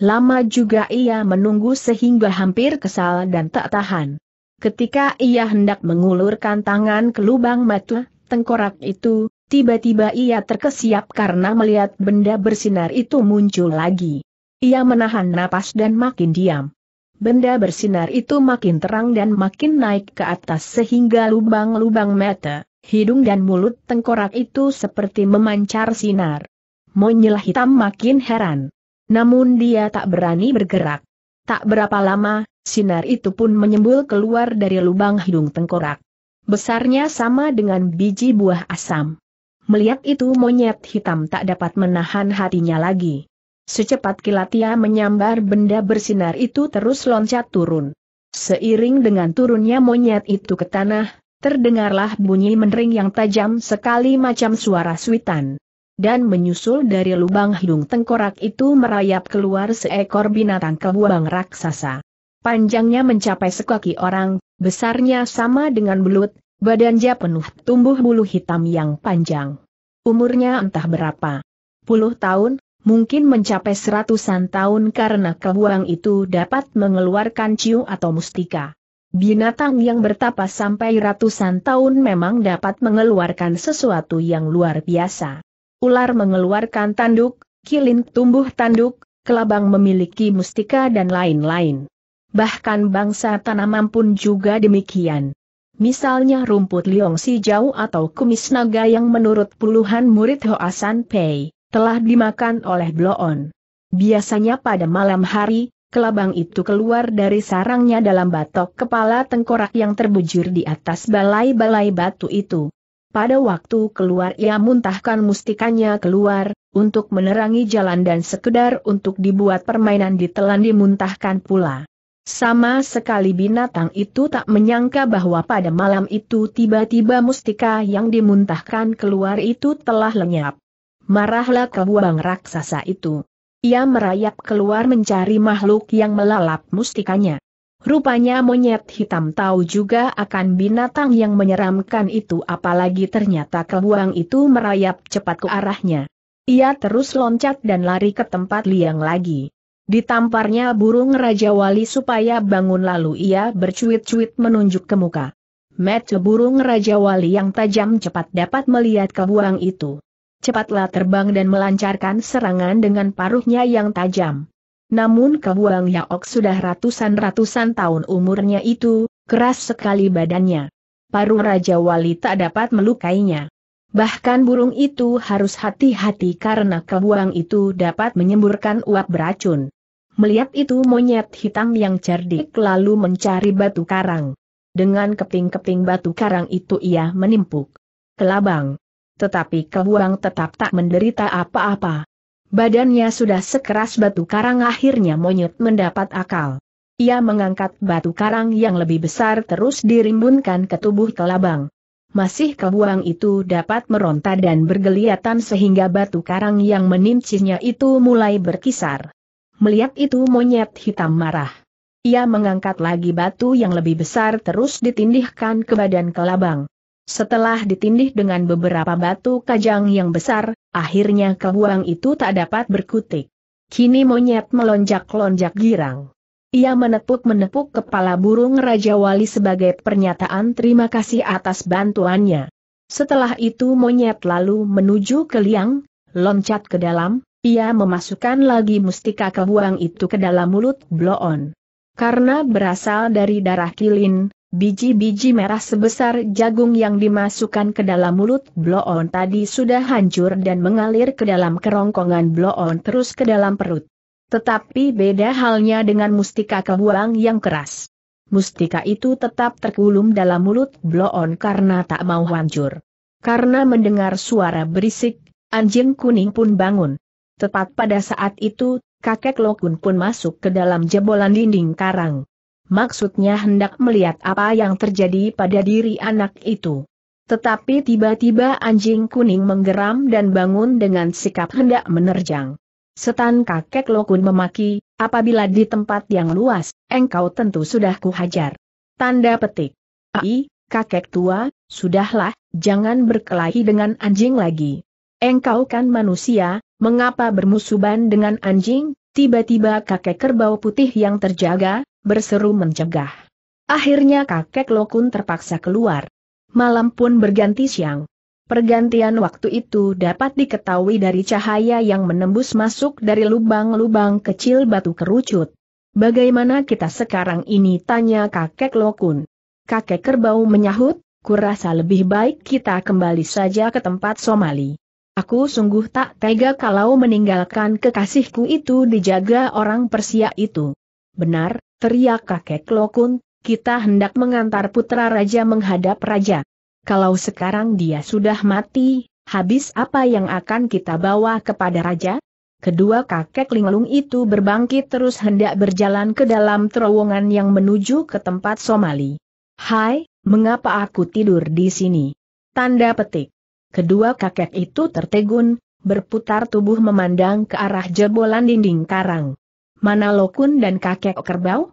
Speaker 1: Lama juga ia menunggu sehingga hampir kesal dan tak tahan. Ketika ia hendak mengulurkan tangan ke lubang mata, tengkorak itu, tiba-tiba ia terkesiap karena melihat benda bersinar itu muncul lagi. Ia menahan napas dan makin diam. Benda bersinar itu makin terang dan makin naik ke atas sehingga lubang-lubang mata, hidung dan mulut tengkorak itu seperti memancar sinar. Monyel hitam makin heran. Namun dia tak berani bergerak. Tak berapa lama, sinar itu pun menyembul keluar dari lubang hidung tengkorak. Besarnya sama dengan biji buah asam. Melihat itu monyet hitam tak dapat menahan hatinya lagi. Secepat kilat ia menyambar benda bersinar itu terus loncat turun. Seiring dengan turunnya monyet itu ke tanah, terdengarlah bunyi menering yang tajam sekali macam suara suitan dan menyusul dari lubang hidung tengkorak itu merayap keluar seekor binatang kebuang raksasa. Panjangnya mencapai sekaki orang, besarnya sama dengan belut, badannya penuh tumbuh bulu hitam yang panjang. Umurnya entah berapa. Puluh tahun, mungkin mencapai seratusan tahun karena kebuang itu dapat mengeluarkan ciu atau mustika. Binatang yang bertapa sampai ratusan tahun memang dapat mengeluarkan sesuatu yang luar biasa ular mengeluarkan tanduk, kilin tumbuh tanduk, kelabang memiliki mustika dan lain-lain. Bahkan bangsa tanaman pun juga demikian. Misalnya rumput liong si jauh atau kumis naga yang menurut puluhan murid Hoasan Pei, telah dimakan oleh bloon. Biasanya pada malam hari, kelabang itu keluar dari sarangnya dalam batok kepala tengkorak yang terbujur di atas balai-balai batu itu. Pada waktu keluar ia muntahkan mustikanya keluar, untuk menerangi jalan dan sekedar untuk dibuat permainan ditelan dimuntahkan pula. Sama sekali binatang itu tak menyangka bahwa pada malam itu tiba-tiba mustika yang dimuntahkan keluar itu telah lenyap. Marahlah kebuang raksasa itu. Ia merayap keluar mencari makhluk yang melalap mustikanya. Rupanya monyet hitam tahu juga akan binatang yang menyeramkan itu apalagi ternyata kebuang itu merayap cepat ke arahnya. Ia terus loncat dan lari ke tempat liang lagi. Ditamparnya burung Raja Wali supaya bangun lalu ia bercuit-cuit menunjuk ke muka. Mete burung Raja Wali yang tajam cepat dapat melihat kebuang itu. Cepatlah terbang dan melancarkan serangan dengan paruhnya yang tajam. Namun Kabuang Yaok sudah ratusan-ratusan tahun umurnya itu, keras sekali badannya. Paru Raja Wali tak dapat melukainya. Bahkan burung itu harus hati-hati karena kebuang itu dapat menyemburkan uap beracun. Melihat itu monyet hitam yang cerdik lalu mencari batu karang. Dengan keping-keping batu karang itu ia menimpuk. Kelabang. Tetapi kebuang tetap tak menderita apa-apa. Badannya sudah sekeras batu karang akhirnya monyet mendapat akal. Ia mengangkat batu karang yang lebih besar terus dirimbunkan ke tubuh kelabang. Masih kebuang itu dapat meronta dan bergeliatan sehingga batu karang yang menimcinya itu mulai berkisar. Melihat itu monyet hitam marah. Ia mengangkat lagi batu yang lebih besar terus ditindihkan ke badan kelabang. Setelah ditindih dengan beberapa batu kajang yang besar, akhirnya kebuang itu tak dapat berkutik. Kini monyet melonjak-lonjak girang. Ia menepuk-menepuk kepala burung Raja Wali sebagai pernyataan terima kasih atas bantuannya. Setelah itu monyet lalu menuju ke liang, loncat ke dalam, ia memasukkan lagi mustika kebuang itu ke dalam mulut bloon. Karena berasal dari darah kilin, Biji-biji merah sebesar jagung yang dimasukkan ke dalam mulut bloon tadi sudah hancur dan mengalir ke dalam kerongkongan bloon terus ke dalam perut. Tetapi beda halnya dengan mustika kebuang yang keras. Mustika itu tetap terkulum dalam mulut bloon karena tak mau hancur. Karena mendengar suara berisik, anjing kuning pun bangun. Tepat pada saat itu, kakek Lokun pun masuk ke dalam jebolan dinding karang maksudnya hendak melihat apa yang terjadi pada diri anak itu. Tetapi tiba-tiba anjing kuning menggeram dan bangun dengan sikap hendak menerjang. Setan kakek Lokun memaki, apabila di tempat yang luas, engkau tentu sudah kuhajar. Tanda petik. Ai, kakek tua, sudahlah, jangan berkelahi dengan anjing lagi. Engkau kan manusia, mengapa bermusuhan dengan anjing? Tiba-tiba kakek kerbau putih yang terjaga, berseru mencegah. Akhirnya kakek Lokun terpaksa keluar. Malam pun berganti siang. Pergantian waktu itu dapat diketahui dari cahaya yang menembus masuk dari lubang-lubang kecil batu kerucut. Bagaimana kita sekarang ini tanya kakek Lokun. Kakek kerbau menyahut, kurasa lebih baik kita kembali saja ke tempat Somali. Aku sungguh tak tega kalau meninggalkan kekasihku itu dijaga orang Persia itu. Benar, teriak kakek Lokun, kita hendak mengantar putra raja menghadap raja. Kalau sekarang dia sudah mati, habis apa yang akan kita bawa kepada raja? Kedua kakek linglung itu berbangkit terus hendak berjalan ke dalam terowongan yang menuju ke tempat Somali. Hai, mengapa aku tidur di sini? Tanda petik kedua kakek itu tertegun, berputar tubuh memandang ke arah jebolan dinding karang. Mana Lokun dan kakek kerbau?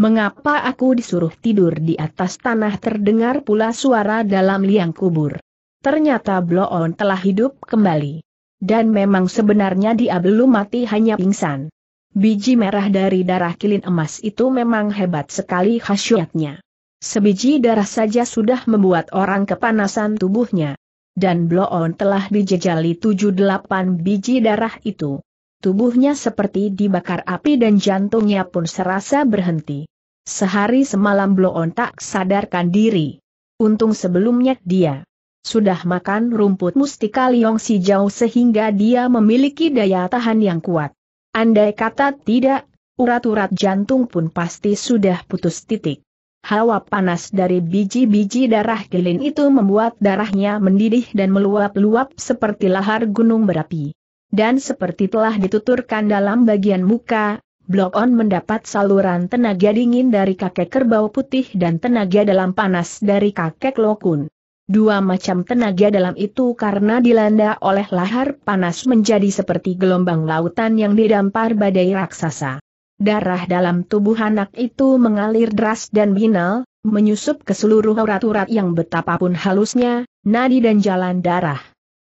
Speaker 1: Mengapa aku disuruh tidur di atas tanah terdengar pula suara dalam liang kubur. Ternyata Bloon telah hidup kembali. Dan memang sebenarnya dia belum mati hanya pingsan. Biji merah dari darah kilin emas itu memang hebat sekali khasiatnya. Sebiji darah saja sudah membuat orang kepanasan tubuhnya dan Bloon telah dijejali delapan biji darah itu. Tubuhnya seperti dibakar api dan jantungnya pun serasa berhenti. Sehari semalam Bloon tak sadarkan diri. Untung sebelumnya dia sudah makan rumput mustika liong si jauh sehingga dia memiliki daya tahan yang kuat. Andai kata tidak, urat-urat jantung pun pasti sudah putus titik. Hawa panas dari biji-biji darah gelin itu membuat darahnya mendidih dan meluap-luap seperti lahar gunung berapi. Dan seperti telah dituturkan dalam bagian muka, Blok On mendapat saluran tenaga dingin dari kakek kerbau putih dan tenaga dalam panas dari kakek Lokun. Dua macam tenaga dalam itu karena dilanda oleh lahar panas menjadi seperti gelombang lautan yang didampar badai raksasa. Darah dalam tubuh anak itu mengalir deras dan binal, menyusup ke seluruh urat-urat yang betapapun halusnya, nadi dan jalan darah.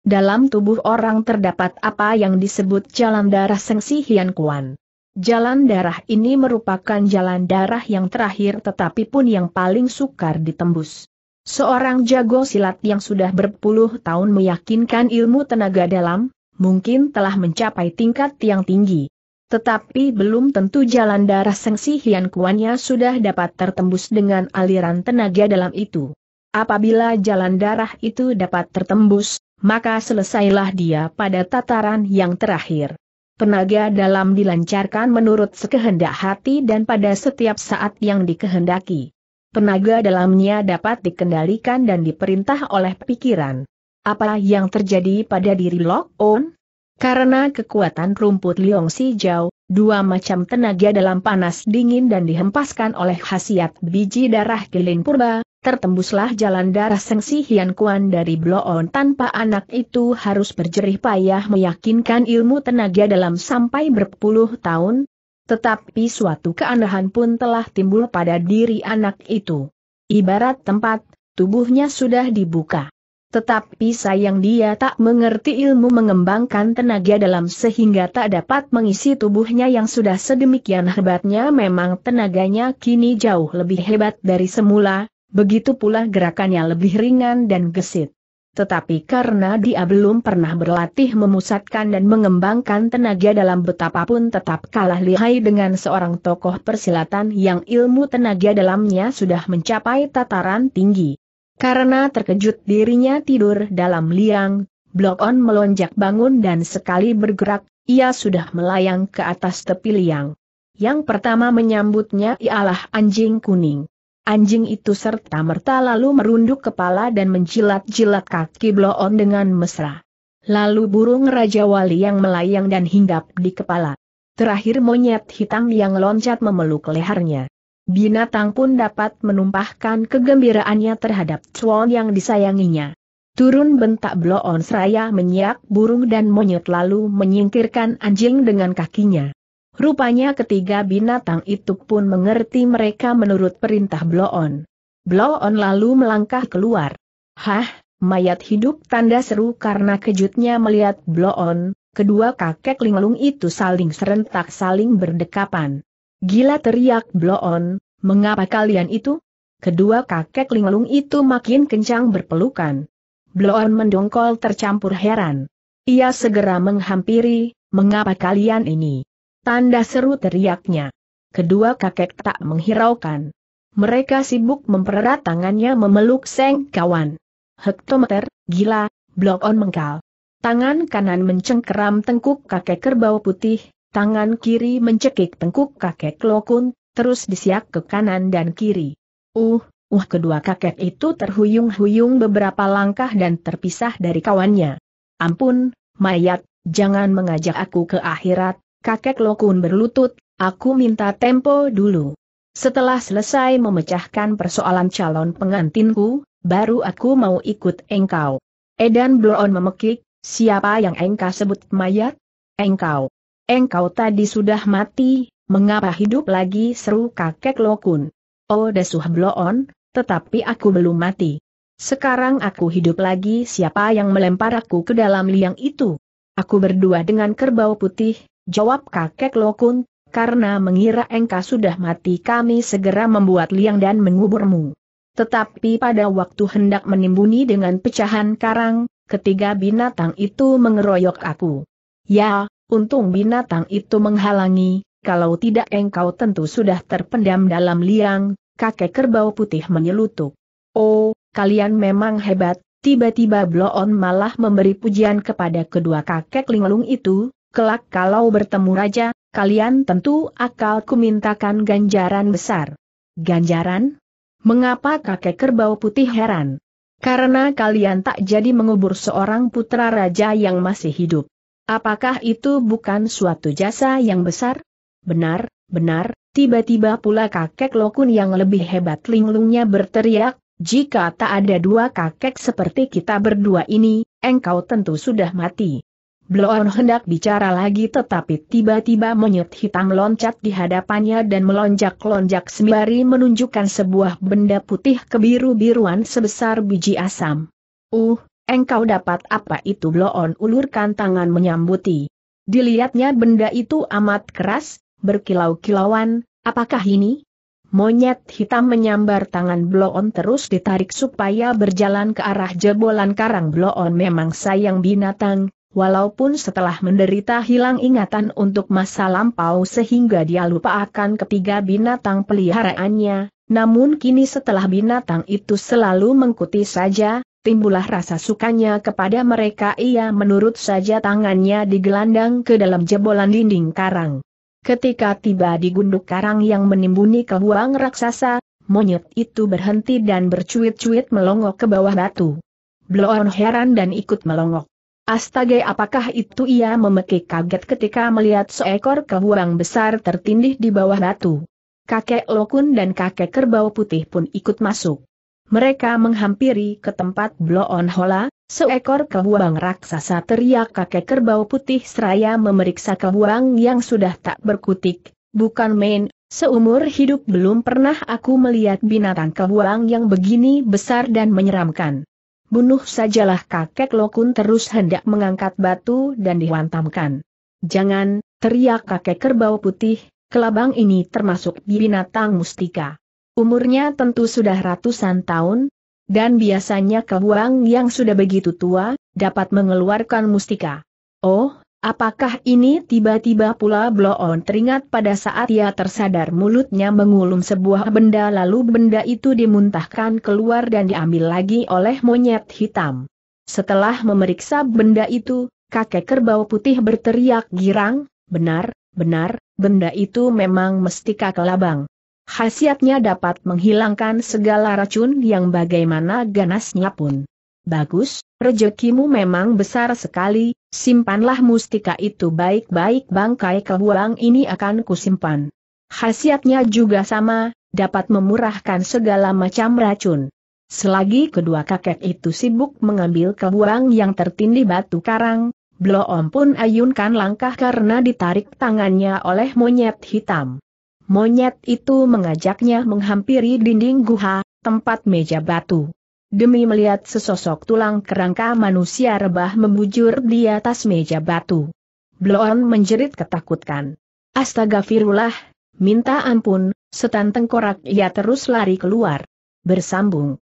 Speaker 1: Dalam tubuh orang terdapat apa yang disebut jalan darah Sengsi Hian Kuan. Jalan darah ini merupakan jalan darah yang terakhir tetapi pun yang paling sukar ditembus. Seorang jago silat yang sudah berpuluh tahun meyakinkan ilmu tenaga dalam, mungkin telah mencapai tingkat yang tinggi. Tetapi belum tentu jalan darah Sengsi Hian Kuannya sudah dapat tertembus dengan aliran tenaga dalam itu. Apabila jalan darah itu dapat tertembus, maka selesailah dia pada tataran yang terakhir. Tenaga dalam dilancarkan menurut sekehendak hati dan pada setiap saat yang dikehendaki. Tenaga dalamnya dapat dikendalikan dan diperintah oleh pikiran. Apa yang terjadi pada diri Lok On? Karena kekuatan rumput Liong Si Jau, dua macam tenaga dalam panas dingin dan dihempaskan oleh khasiat biji darah gelin purba, tertembuslah jalan darah Seng Si Hian Kuan dari Bloon tanpa anak itu harus berjerih payah meyakinkan ilmu tenaga dalam sampai berpuluh tahun. Tetapi suatu keanehan pun telah timbul pada diri anak itu. Ibarat tempat, tubuhnya sudah dibuka. Tetapi sayang dia tak mengerti ilmu mengembangkan tenaga dalam sehingga tak dapat mengisi tubuhnya yang sudah sedemikian hebatnya memang tenaganya kini jauh lebih hebat dari semula, begitu pula gerakannya lebih ringan dan gesit. Tetapi karena dia belum pernah berlatih memusatkan dan mengembangkan tenaga dalam betapapun tetap kalah lihai dengan seorang tokoh persilatan yang ilmu tenaga dalamnya sudah mencapai tataran tinggi. Karena terkejut dirinya tidur dalam liang, blok on melonjak bangun dan sekali bergerak, ia sudah melayang ke atas tepi liang. Yang pertama menyambutnya ialah anjing kuning. Anjing itu serta-merta lalu merunduk kepala dan menjilat-jilat kaki bloon dengan mesra. Lalu burung Raja Wali yang melayang dan hinggap di kepala. Terakhir monyet hitam yang loncat memeluk lehernya binatang pun dapat menumpahkan kegembiraannya terhadap Chuan yang disayanginya. Turun bentak Bloon Seraya menyiak burung dan monyet lalu menyingkirkan anjing dengan kakinya. Rupanya ketiga binatang itu pun mengerti mereka menurut perintah Bloon. Bloon lalu melangkah keluar. Hah, mayat hidup tanda seru karena kejutnya melihat Bloon, kedua kakek linglung itu saling serentak saling berdekapan. Gila teriak Bloon, mengapa kalian itu? Kedua kakek linglung itu makin kencang berpelukan. Bloon mendongkol tercampur heran. Ia segera menghampiri, mengapa kalian ini? Tanda seru teriaknya. Kedua kakek tak menghiraukan. Mereka sibuk mempererat tangannya memeluk seng kawan. Hektometer, gila, Bloon mengkal. Tangan kanan mencengkeram tengkuk kakek kerbau putih, Tangan kiri mencekik tengkuk kakek Lokun, terus disiak ke kanan dan kiri. Uh, uh kedua kakek itu terhuyung-huyung beberapa langkah dan terpisah dari kawannya. Ampun, mayat, jangan mengajak aku ke akhirat, kakek Lokun berlutut, aku minta tempo dulu. Setelah selesai memecahkan persoalan calon pengantinku, baru aku mau ikut engkau. Edan Bloon memekik, siapa yang engkau sebut mayat? Engkau. Engkau tadi sudah mati, mengapa hidup lagi seru kakek Lokun? Oh desuh bloon, tetapi aku belum mati. Sekarang aku hidup lagi siapa yang melempar aku ke dalam liang itu? Aku berdua dengan kerbau putih, jawab kakek Lokun, karena mengira engkau sudah mati kami segera membuat liang dan menguburmu. Tetapi pada waktu hendak menimbuni dengan pecahan karang, ketiga binatang itu mengeroyok aku. Ya, Untung binatang itu menghalangi, kalau tidak engkau tentu sudah terpendam dalam liang, kakek kerbau putih menyelutuk. Oh, kalian memang hebat, tiba-tiba Bloon malah memberi pujian kepada kedua kakek linglung itu, kelak kalau bertemu raja, kalian tentu akal kumintakan ganjaran besar. Ganjaran? Mengapa kakek kerbau putih heran? Karena kalian tak jadi mengubur seorang putra raja yang masih hidup. Apakah itu bukan suatu jasa yang besar? Benar, benar, tiba-tiba pula kakek Lokun yang lebih hebat linglungnya berteriak, jika tak ada dua kakek seperti kita berdua ini, engkau tentu sudah mati. Bloor hendak bicara lagi tetapi tiba-tiba monyet hitam loncat di hadapannya dan melonjak-lonjak sembari menunjukkan sebuah benda putih kebiru-biruan sebesar biji asam. Uh, engkau dapat apa itu Bloon ulurkan tangan menyambuti. Dilihatnya benda itu amat keras, berkilau-kilauan, apakah ini? Monyet hitam menyambar tangan Bloon terus ditarik supaya berjalan ke arah jebolan karang Bloon memang sayang binatang, walaupun setelah menderita hilang ingatan untuk masa lampau sehingga dia lupa akan ketiga binatang peliharaannya, namun kini setelah binatang itu selalu mengikuti saja, timbullah rasa sukanya kepada mereka ia menurut saja tangannya digelandang ke dalam jebolan dinding karang. Ketika tiba di gunduk karang yang menimbuni kebuang raksasa, monyet itu berhenti dan bercuit-cuit melongok ke bawah batu. Bloon heran dan ikut melongok. Astaga apakah itu ia memekik kaget ketika melihat seekor kebuang besar tertindih di bawah batu. Kakek Lokun dan kakek kerbau putih pun ikut masuk. Mereka menghampiri ke tempat on Hola, seekor kebuang raksasa teriak kakek kerbau putih seraya memeriksa kebuang yang sudah tak berkutik, bukan main, seumur hidup belum pernah aku melihat binatang kebuang yang begini besar dan menyeramkan. Bunuh sajalah kakek Lokun terus hendak mengangkat batu dan dihantamkan. Jangan, teriak kakek kerbau putih, kelabang ini termasuk binatang mustika. Umurnya tentu sudah ratusan tahun, dan biasanya kebuang yang sudah begitu tua, dapat mengeluarkan mustika. Oh, apakah ini tiba-tiba pula blow teringat pada saat ia tersadar mulutnya mengulum sebuah benda lalu benda itu dimuntahkan keluar dan diambil lagi oleh monyet hitam. Setelah memeriksa benda itu, kakek kerbau putih berteriak girang, benar, benar, benda itu memang mustika kelabang. Khasiatnya dapat menghilangkan segala racun yang bagaimana ganasnya pun. Bagus, rejekimu memang besar sekali, simpanlah mustika itu baik-baik bangkai kehuang ini akan kusimpan. Khasiatnya juga sama, dapat memurahkan segala macam racun. Selagi kedua kakek itu sibuk mengambil kebuang yang tertindih batu karang, Bloom pun ayunkan langkah karena ditarik tangannya oleh monyet hitam. Monyet itu mengajaknya menghampiri dinding guha, tempat meja batu. Demi melihat sesosok tulang kerangka manusia rebah membujur di atas meja batu. Bloon menjerit ketakutan. Astaga Astagfirullah, minta ampun, setan tengkorak ia terus lari keluar. Bersambung.